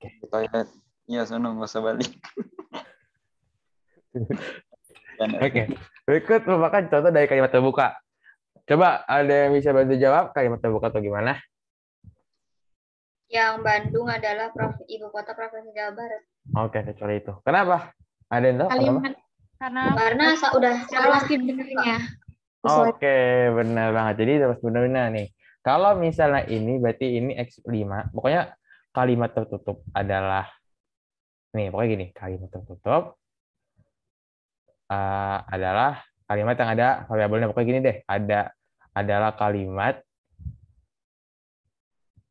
Oke. Okay. Toilet. Iya, sana nggak usah balik. Oke. Berikut merupakan contoh dari kalimat terbuka. Coba ada yang bisa bantu jawab kalimat terbuka atau gimana? Yang Bandung adalah prof, ibu kota provinsi Jawa Barat. Oke, okay, kecuali itu. Kenapa? Ada yang tahu? Kalimat karena karena sudah salah sebenarnya. Oke, benar banget. Jadi terus benar-benar nih. Kalau misalnya ini berarti ini X5. Pokoknya kalimat tertutup adalah nih, pokoknya gini, kalimat tertutup Eh, adalah kalimat yang ada variabelnya pokoknya gini deh ada adalah kalimat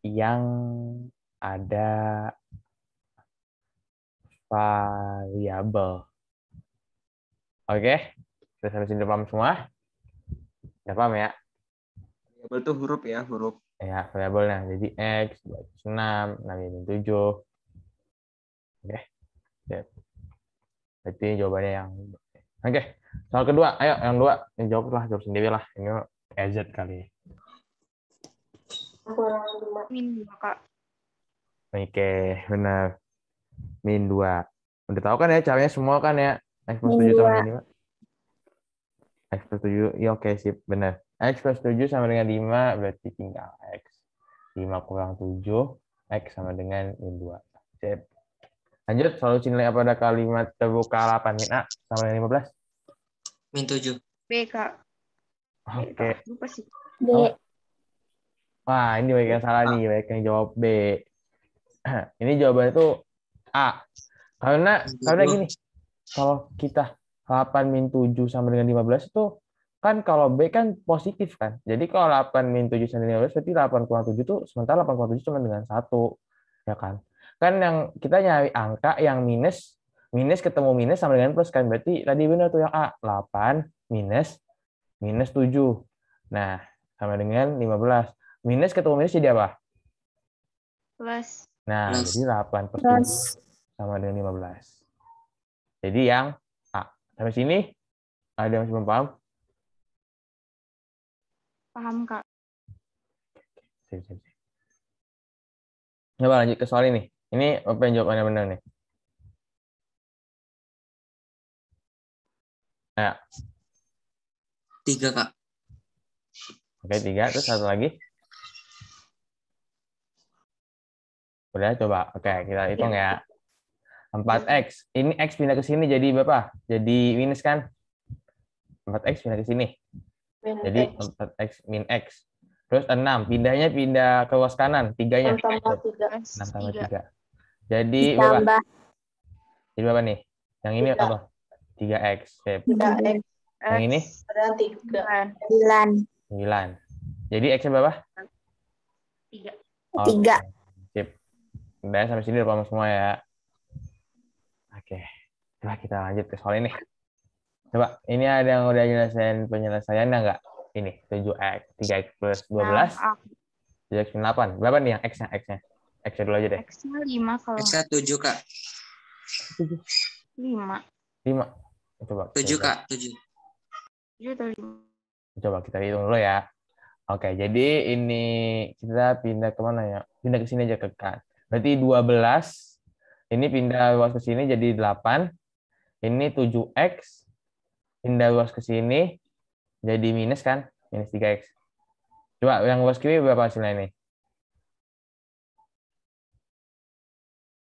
yang ada variabel. Oke, okay? sudah sampai sini paham semua? ya paham ya? Variabel itu huruf ya, huruf. Ya, variabelnya. Jadi X, 6, ini tujuh Oke. Okay. Berarti jawabannya yang Oke, okay. soal kedua, ayo yang dua, yang jawab lah, jawab sendiri lah. Ini EZ kali. Min dua kak. Oke, benar. Min dua. Udah tahu kan ya caranya semua kan ya? X plus tujuh sama dengan iya. lima. X plus tujuh, ya oke okay, sip, benar. X plus tujuh sama dengan lima berarti tinggal X. Lima kurang tujuh, X sama dengan min dua. Sip. Lanjut, solusi nilai pada kalimat terbuka 8 min A sama dengan 15? Min 7. B, Kak. Oke. Okay. Lupa sih. B. Oh. Wah, ini banyak yang salah A. nih, banyak yang jawab B. ini jawabannya tuh A. Karena, karena gini, kalau kita 8 min 7 sama dengan 15 itu kan kalau B kan positif kan. Jadi kalau 8 min 7 sama dengan 15 berarti 7 itu sementara 8 7 cuma dengan 1. Ya kan? kan yang kita nyari angka yang minus minus ketemu minus sama dengan plus kan berarti tadi benar tuh yang A 8 minus minus 7 nah sama dengan 15 minus ketemu minus jadi apa? plus nah plus. jadi 8 plus, plus sama dengan 15 jadi yang A sampai sini ada yang masih belum paham? paham kak Coba lanjut ke soal ini ini apa yang jawabannya benar nih? Ya. Tiga, Kak. Oke, tiga. Terus satu lagi. Udah, coba. Oke, kita hitung ya. 4X. Ini X pindah ke sini jadi berapa? Jadi minus kan? 4X pindah ke sini. Jadi 4X min X. Terus 6. Pindahnya pindah ke luas kanan. Tiganya. 6 tambah 3. 6 tambah 3. Jadi Ditambah. berapa? Jadi berapa nih? Yang ini 3. apa? 3X. Tiga 3X. Yang ini? Berarti 9. 9. Jadi x berapa? Tiga. Oh, tiga. 3. Sip. Udah sampai sini udah paham semua ya. Oke. Coba kita lanjut ke soal ini. Coba, ini ada yang udah nyelesain penyelesaiannya nggak? Ini, 7X, tiga x plus 12. belas. 7X nah, ah. 8. Berapa nih yang X-nya? X-nya? X dulu aja deh. X lima kalau. X tujuh kak. Lima. Lima. Coba. Tujuh kak. Tujuh. Tujuh Coba kita hitung dulu ya. Oke, jadi ini kita pindah ke mana ya? Pindah ke sini aja ke kan. Berarti belas Ini pindah luas ke sini jadi delapan. Ini tujuh x Pindah luas ke sini jadi minus kan? Minus tiga x Coba yang luas kiri berapa hasilnya ini?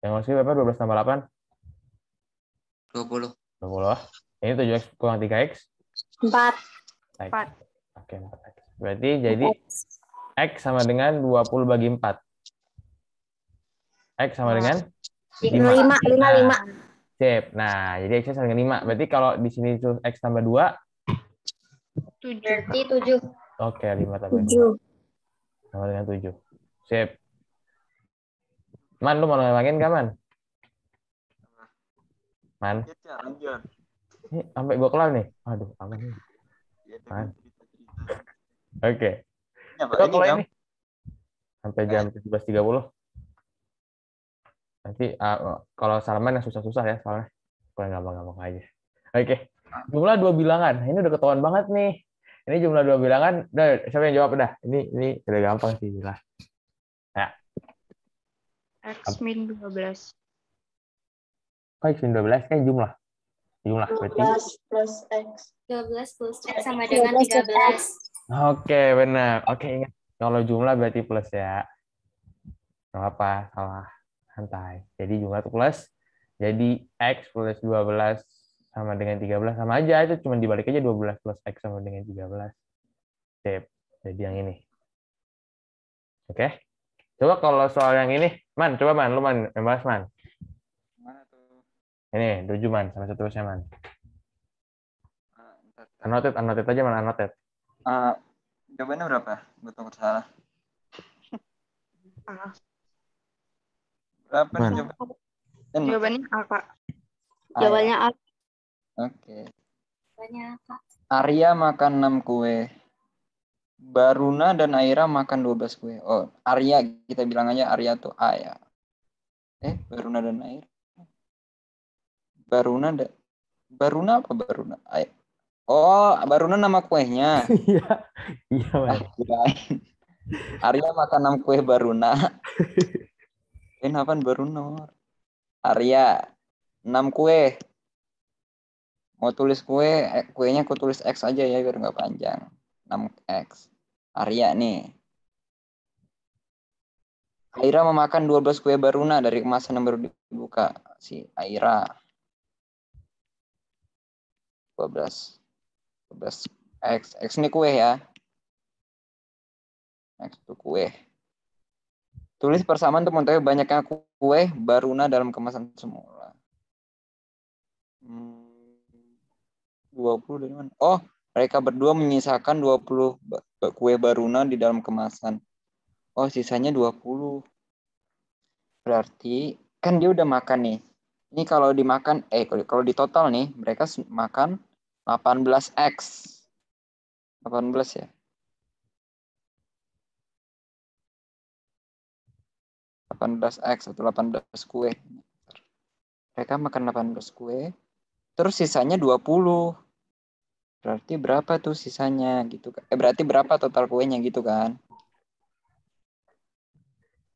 Yang masih berapa? 12 tambah 8? 20. 20. Ini 7X kurang 3X? 4. X. 4. Oke, 4 Berarti jadi X sama dengan 20 bagi 4. X sama dengan? 5. 5, 5, 5. Sip. Nah, jadi X sama dengan 5. Berarti kalau di sini itu X tambah 2? 7. Berarti 7. Oke, 5 tambah 7. 5. Sama dengan 7. Sip. Man, lu mau nolongin kapan? Man. Nah. Man? Ini iya, sampai gua kelar nih. Aduh, aman nih. Iya, Man. Oke. Okay. Ya, ini sampai jam tujuh tiga puluh. Nanti uh, kalau Salman yang susah-susah ya soalnya kurang gampang-gampang aja. Oke. Okay. Jumlah dua bilangan. Ini udah ketahuan banget nih. Ini jumlah dua bilangan. Udah, siapa yang jawab udah? Ini ini udah gampang sih jelas. X min 12. Oh, X min 12 kan jumlah. Jumlah berarti. 12 plus X. 12 plus X sama dengan 13. Oke, okay, benar. Oke, okay, ingat. Kalau jumlah berarti plus ya. Gak apa, salah. Santai. Jadi jumlah itu plus. Jadi X plus 12 sama dengan 13. Sama aja, itu cuma dibalik aja 12 plus X sama dengan 13. Sip. Jadi yang ini. Oke. Okay. Coba kalau soal yang ini, Man, coba Man, lu Man, yang bahas Man. Mana tuh? Ini, tujuh Man, sama satu persen Man. Uh, ah, anotet, aja Man, anotet. Uh, ah, jawabannya berapa? Gue takut salah. Ah. Berapa man. jawabannya? Jawabannya A, Kak. Ah, ya. jawabannya A. Oke. Okay. Jawabannya A, Arya makan enam kue. Baruna dan Aira makan 12 kue. Oh, Arya kita bilang aja Arya tuh A ya. Eh, Baruna dan Aira. Baruna da Baruna apa Baruna? Aira. Ya. Oh, Baruna nama kuenya. Iya. iya, ah, Arya makan 6 kue Baruna. Eh, apa Baruna? Arya 6 kue. Mau tulis kue, eh, kuenya aku tulis X aja ya biar nggak panjang. 6X. Arya nih. Aira memakan 12 kue baruna dari kemasan yang baru dibuka. Si Aira. 12. 12. X. X ini kue ya. X itu kue. Tulis persamaan untuk mengetahui banyaknya kue baruna dalam kemasan semula. Hmm, 20 dari mana? Oh, mereka berdua menyisakan 20 kue baruna di dalam kemasan. Oh, sisanya 20. Berarti kan dia udah makan nih. Ini kalau dimakan eh kalau di total nih mereka makan 18x. 18 ya. 18x atau 18 kue. Mereka makan 18 kue. Terus sisanya 20. Berarti berapa tuh sisanya gitu kan? Eh, berarti berapa total kuenya gitu kan?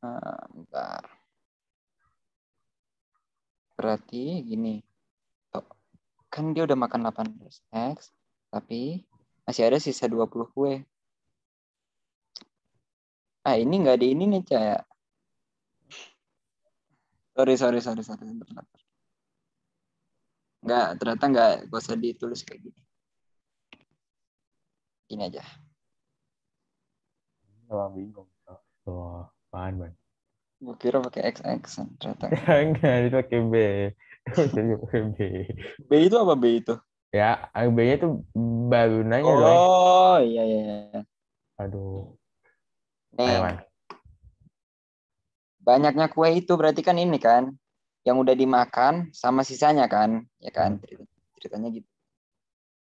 Nah, bentar. Berarti gini. Oh, kan dia udah makan 18x, tapi masih ada sisa 20 kue. Ah, ini nggak di ini nih, Caya. Sorry, sorry, sorry, sorry. Nggak, ternyata nggak, gak usah ditulis kayak gini ini aja. Wah bingung. Wah, oh, apaan bang? Gue kira pakai X ternyata. Ya, enggak, itu pakai B. Jadi pakai B. B itu apa B itu? Ya, B-nya itu baru nanya oh, loh. Iya, iya iya. Aduh. Nih. Ayo, Banyaknya kue itu berarti kan ini kan yang udah dimakan sama sisanya kan, ya kan? Hmm. Ceritanya gitu.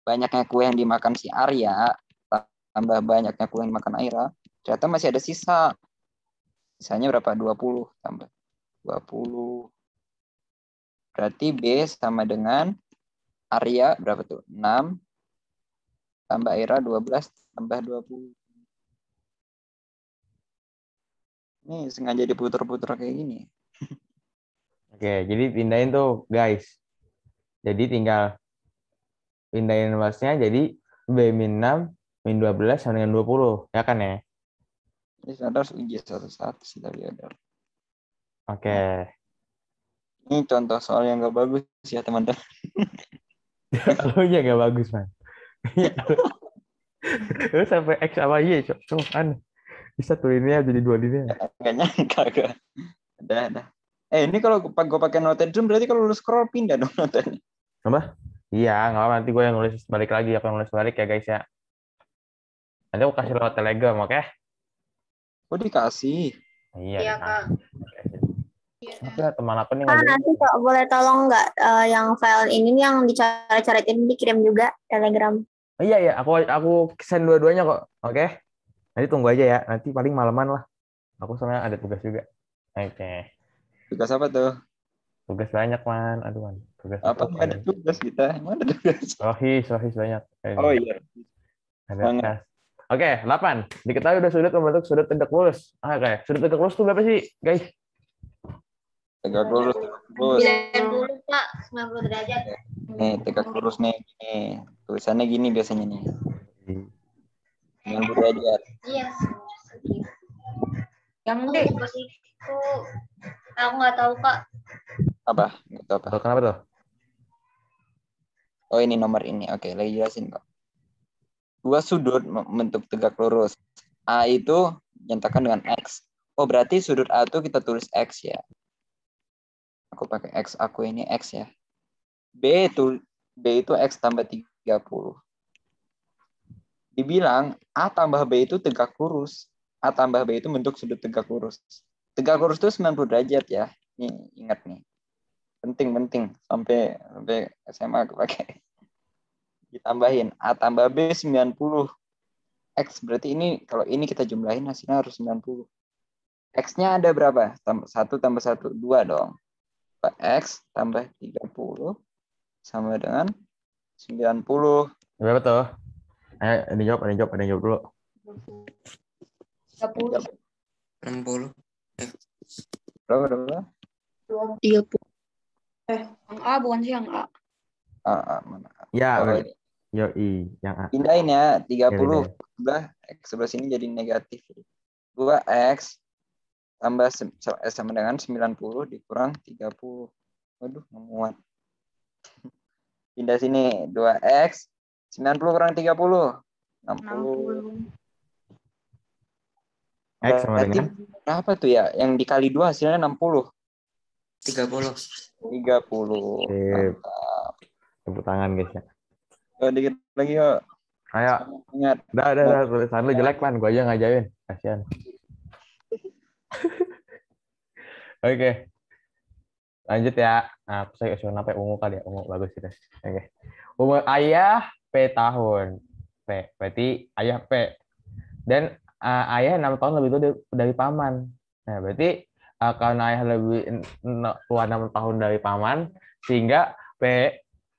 Banyaknya kue yang dimakan si Arya tambah banyaknya kulit makan air ah. ternyata masih ada sisa. Sisanya berapa? 20 tambah 20. Berarti B sama dengan area berapa tuh? 6 tambah Aira ah, 12 tambah 20. Ini sengaja diputer-puter kayak gini. Oke, jadi pindahin tuh guys. Jadi tinggal pindahin luasnya jadi B min 6 min 12 sama dengan 20, ya kan ya? Ini standar uji satu-satu sih ada. Oke. Okay. Ini contoh soal yang gak bagus ya teman-teman. Lu nya oh, gak bagus, man. Iya. Lu sampai X sama Y, cuma aneh. Bisa tuh ini jadi dua ya. Gak nyangka, gak. Udah, udah. Eh, ini kalau gue pakai noten Zoom, berarti kalau lu scroll pindah dong notenya. Apa? Iya, nggak apa nanti gue yang nulis balik lagi, Aku yang nulis balik ya guys ya. Nanti aku kasih lewat Telegram, oke? Okay? Oh, dikasih. Iya, iya Kak. Tapi ya, teman aku nih. Ah, nanti kok boleh tolong nggak uh, yang file ini yang dicoret-coret dikirim juga Telegram. Oh, iya, iya. Aku aku send dua-duanya kok, oke? Okay? Nanti tunggu aja ya. Nanti paling malaman lah. Aku sebenarnya ada tugas juga. Oke. Okay. Tugas apa tuh? Tugas banyak, Man. Aduh, Man. Tugas apa? Tugas. Ada tugas kita. Mana tugas? Rohis, Rohis banyak. oh iya. Ada tugas Oke, okay, 8. Diketahui udah sudut membentuk sudut tegak lurus. Oke, okay. sudut tegak lurus itu berapa sih, guys? Tegak lurus, tegak lurus. 90, Pak. 90 derajat. Nih, tegak lurus nih. Gini. Tulisannya gini biasanya nih. 90 derajat. Iya. Yang D. aku nggak tahu, Pak. Apa? Nggak tahu apa. Kenapa tuh? Oh, ini nomor ini. Oke, lagi jelasin, Pak dua sudut membentuk tegak lurus. A itu nyatakan dengan X. Oh, berarti sudut A itu kita tulis X ya. Aku pakai X, aku ini X ya. B itu, B itu X tambah 30. Dibilang A tambah B itu tegak lurus. A tambah B itu bentuk sudut tegak lurus. Tegak lurus itu 90 derajat ya. Ini ingat nih. Penting-penting. Sampai, sampai SMA aku pakai ditambahin A tambah B 90 X berarti ini kalau ini kita jumlahin hasilnya harus 90 X-nya ada berapa? 1 tambah 1, 2 dong X tambah 30 sama dengan 90 Berapa tuh? Ayo, eh, ada yang jawab, ada yang jawab, ada yang jawab dulu 30 60 Berapa, berapa? 30 Eh, yang A bukan sih yang A. A, A mana? A. Ya, oh, Yo i yang A. Pindahin ya 30 puluh x sebelah sini jadi negatif. 2x tambah eh, sama dengan 90 dikurang puluh Waduh, memuat. Pindah sini dua x sembilan puluh kurang tiga puluh enam puluh X sama Berarti dengan berapa tuh ya? Yang dikali dua hasilnya enam puluh tiga puluh tiga puluh Tepuk tangan guys ya. Oh, dikit lagi yuk. Ayo. Ingat. Dah, dah, dah. Tulisan lu jelek, kan Gue aja ngajain Kasian. Oke. Okay. Lanjut ya. Nah, saya kasih apa ya? Ungu kali ya. Ungu. Bagus gitu. Oke. Okay. Umur ayah P tahun. P. Berarti ayah P. Dan uh, ayah enam tahun lebih tua dari, dari paman. Nah, berarti uh, karena ayah lebih tua 6 tahun dari paman, sehingga P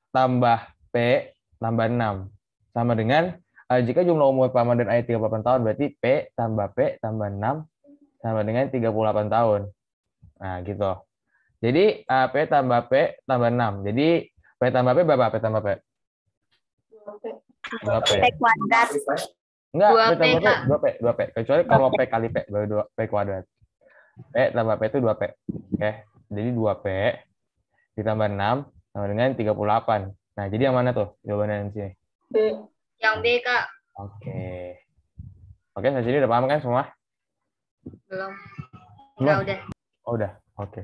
tambah P tambah 6. Sama dengan uh, jika jumlah umur paman dan ayah 38 tahun, berarti P tambah P tambah 6 sama dengan 38 tahun. Nah, gitu. Jadi uh, P tambah P tambah 6. Jadi P tambah P berapa? P tambah P? 2P. 2P. kuadrat. Enggak, 2P, P tambah P, 2P, 2P. Kecuali kalau P kali P, baru 2P kuadrat. P tambah P itu 2P. Oke, okay. jadi 2P ditambah 6 sama dengan 38. Nah, jadi yang mana tuh jawabannya di sini? Yang B, Kak. Oke. Oke, saya sini udah paham kan semua? Belum. Belum? Ya, udah. Oh, udah. Oke. Oke.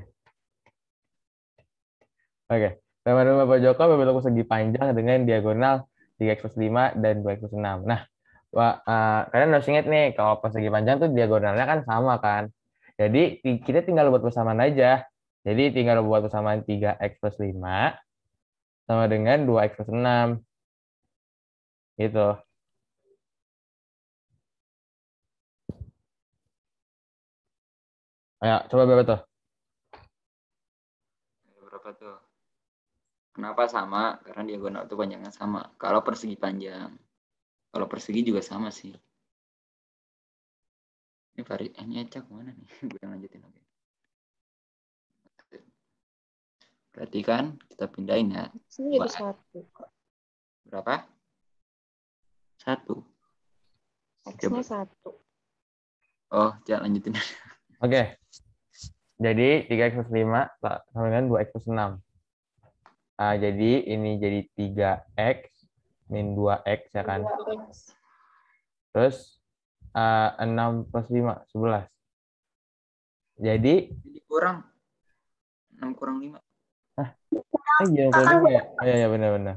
Okay. Teman-teman Bapak Joko berbentuk segi panjang dengan diagonal 3 x plus 5 dan 2 x plus 6. Nah, wah, eh, uh, kalian harus ingat nih, kalau persegi panjang tuh diagonalnya kan sama kan? Jadi kita tinggal buat persamaan aja. Jadi tinggal buat persamaan 3x plus 5 sama dengan 2x plus 6. Gitu. Ayo, ya, coba berapa tuh? Berapa tuh? Kenapa sama? Karena diagonal itu panjangnya sama. Kalau persegi panjang. Kalau persegi juga sama sih. Ini vari, ini acak mana nih? Gue lanjutin lagi. Berarti kan kita pindahin ya. Sini jadi satu. Berapa? Satu. X-nya satu. Oh, jangan lanjutin. Oke. Okay. Jadi 3 x plus 5 sama dengan 2 x plus 6. Uh, jadi ini jadi 3x min 2x ya kan? 2X. Terus uh, ah, 6 plus 5, 11. Jadi? Jadi kurang. 6 kurang 5. Eh, iya, kan ya. Oh, iya, iya benar-benar.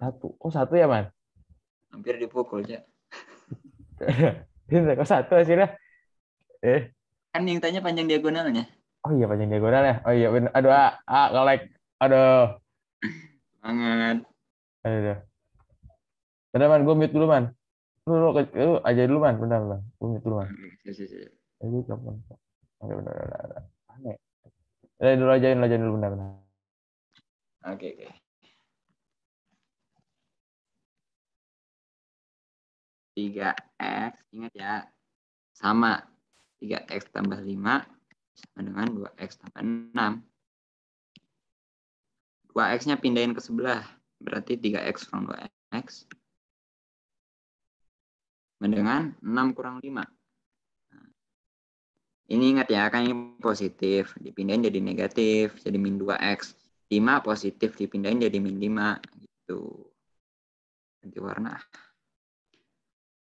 Satu. Oh, satu ya, Man? Hampir dipukul, ya. Ini kok satu hasilnya? Eh. Kan yang tanya panjang diagonalnya. Oh iya, panjang diagonalnya. Oh iya, benar. Aduh, ah, ah nge-like. Aduh. Banget. Aduh, aduh. Benar, Man. Gue mute dulu, Man. Lu, lu, lu aja dulu, Man. Benar, Man. Gue mute dulu, Man. Iya, iya, iya. Ini kapan? Oke, benar, benar, Aneh. Lajain eh, dulu, lajain dulu, dulu benar-benar. Oke, oke. Tiga X, ingat ya, sama. Tiga X tambah lima, sama dengan dua X tambah enam. Dua X-nya pindahin ke sebelah, berarti tiga X kurang dua X. sama dengan enam kurang lima. Ini ingat ya, kan ini positif, dipindahin jadi negatif, jadi min 2x. 5 positif, dipindahin jadi min 5. Gitu. Ganti warna.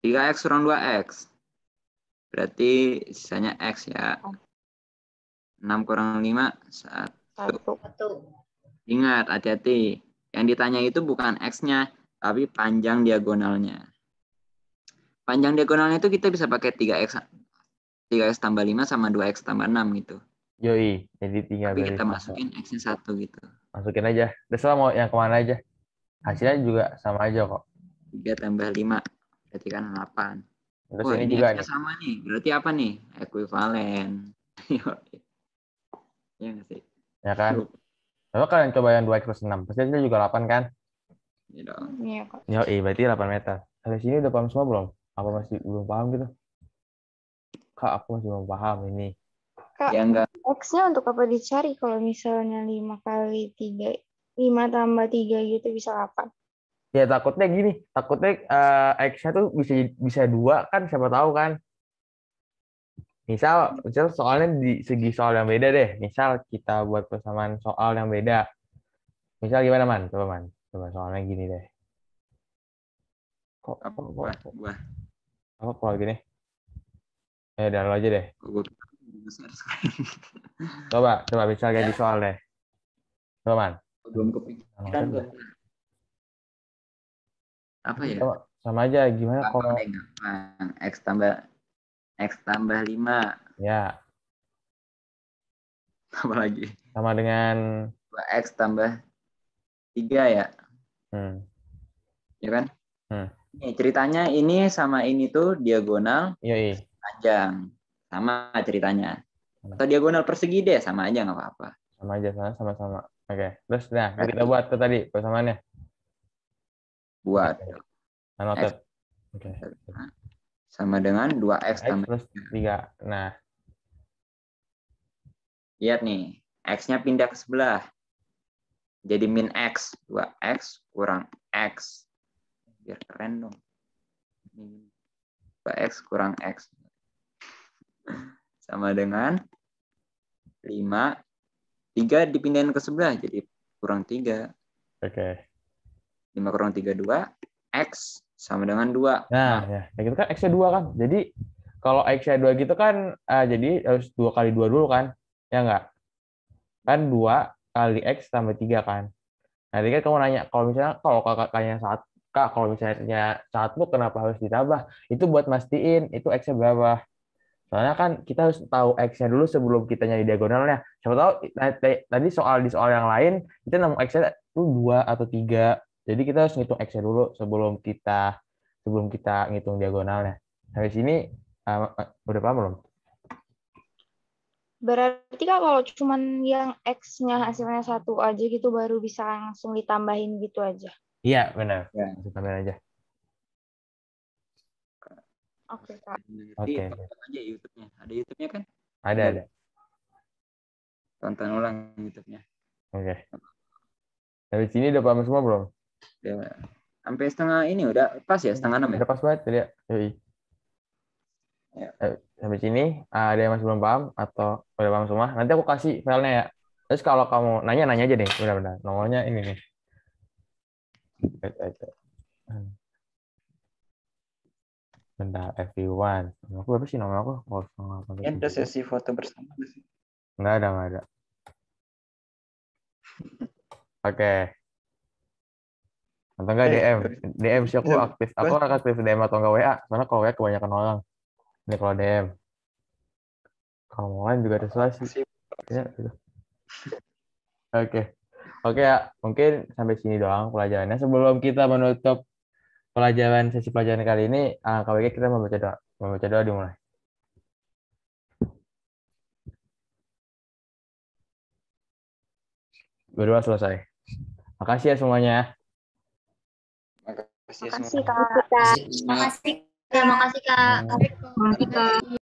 3x kurang 2x. Berarti sisanya x ya. 6 kurang 5, 1. 1. Ingat, hati-hati. Yang ditanya itu bukan x-nya, tapi panjang diagonalnya. Panjang diagonalnya itu kita bisa pakai 3x 3x tambah 5 sama 2x tambah 6 gitu. Yoi, jadi tinggal Tapi kita masukin x-nya 1 gitu. Masukin aja. Terserah mau yang kemana aja. Hasilnya juga sama aja kok. 3 tambah 5, berarti kan 8. Terus oh, ini, ini juga nih. sama nih. Berarti apa nih? Ekuivalen. Iya nggak sih? Ya kan? Coba kalian coba yang 2 x plus 6. Pasti hasilnya juga 8 kan? Iya dong. Iya kok. Yoi, berarti 8 meter. Dari sini udah paham semua belum? Apa masih belum paham gitu? kak aku masih belum paham ini kak ya, enggak. x-nya untuk apa dicari kalau misalnya lima kali tiga lima tambah tiga gitu bisa apa ya takutnya gini takutnya uh, x-nya tuh bisa bisa dua kan siapa tahu kan misal misal soalnya di segi soal yang beda deh misal kita buat persamaan soal yang beda misal gimana man coba man coba soalnya gini deh kok apa kok apa, apa, gini Eh, dan lo aja deh. Coba, coba bisa ganti ya. soal deh. Coba, Man. Belum kepikiran gue. Apa ya? Coba, sama aja, gimana kalau... X tambah X tambah 5. Ya. Apa lagi? Sama dengan... X tambah 3 ya. Hmm. Ya kan? Hmm. Nih, ceritanya ini sama ini tuh diagonal. Iya, iya panjang sama ceritanya atau diagonal persegi deh sama aja nggak apa-apa sama aja sama sama sama oke okay. terus nah kita buat tuh tadi persamaannya buat okay. oke nah, okay. sama dengan dua x tambah plus 3 nah lihat nih x-nya pindah ke sebelah jadi min x dua x kurang x biar keren dong 2x kurang x sama dengan 5. 3 dipindahin ke sebelah, jadi kurang 3. Oke. Okay. 5 kurang 3, 2. X sama dengan 2. Nah, nah. ya. Kayak gitu kan X-nya 2 kan. Jadi kalau X-nya 2 gitu kan, uh, jadi harus 2 kali 2 dulu kan. Ya enggak? Kan 2 kali X tambah 3 kan. Nah, jadi kan kamu nanya, kalau misalnya kalau kakaknya saat kak kalau misalnya satu kenapa harus ditambah itu buat mastiin itu x berapa Soalnya kan kita harus tahu X-nya dulu sebelum kita nyari diagonalnya. Siapa tahu nah, tadi soal di soal yang lain, kita nemu X-nya itu dua atau tiga. Jadi kita harus ngitung X-nya dulu sebelum kita sebelum kita ngitung diagonalnya. Sampai sini uh, udah paham belum? Berarti kan kalau cuma yang X-nya hasilnya satu aja gitu baru bisa langsung ditambahin gitu aja? Iya benar, ya. langsung tambahin aja. Oke, okay, Kak. Oke. Okay. aja YouTube-nya. Ada YouTube-nya kan? Ada, ada. Tonton ulang YouTube-nya. Oke. Okay. Dari sini udah paham semua belum? Ya, sampai setengah ini udah pas ya setengah enam ya. Udah pas banget tadi ya. Ya. Sampai sini ada yang masih belum paham atau udah paham semua? Nanti aku kasih filenya ya. Terus kalau kamu nanya nanya aja deh, benar-benar. Nomornya ini nih. oke. Hmm bentar everyone nama aku apa sih nama aku ya, ada sesi foto bersama sih nggak ada nggak ada oke okay. atau enggak eh, DM DM sih aku aktif aku orang aktif DM atau enggak WA karena kalau WA kebanyakan orang ini kalau DM kalau lain juga ada sih ya gitu oke okay. oke okay, ya mungkin sampai sini doang pelajarannya sebelum kita menutup pelajaran sesi pelajaran kali ini alangkah baiknya kita membaca doa membaca doa dimulai berdua selesai makasih ya semuanya ya. makasih ya makasih kak makasih kak makasih kak, makasih, kak. Makasih, kak.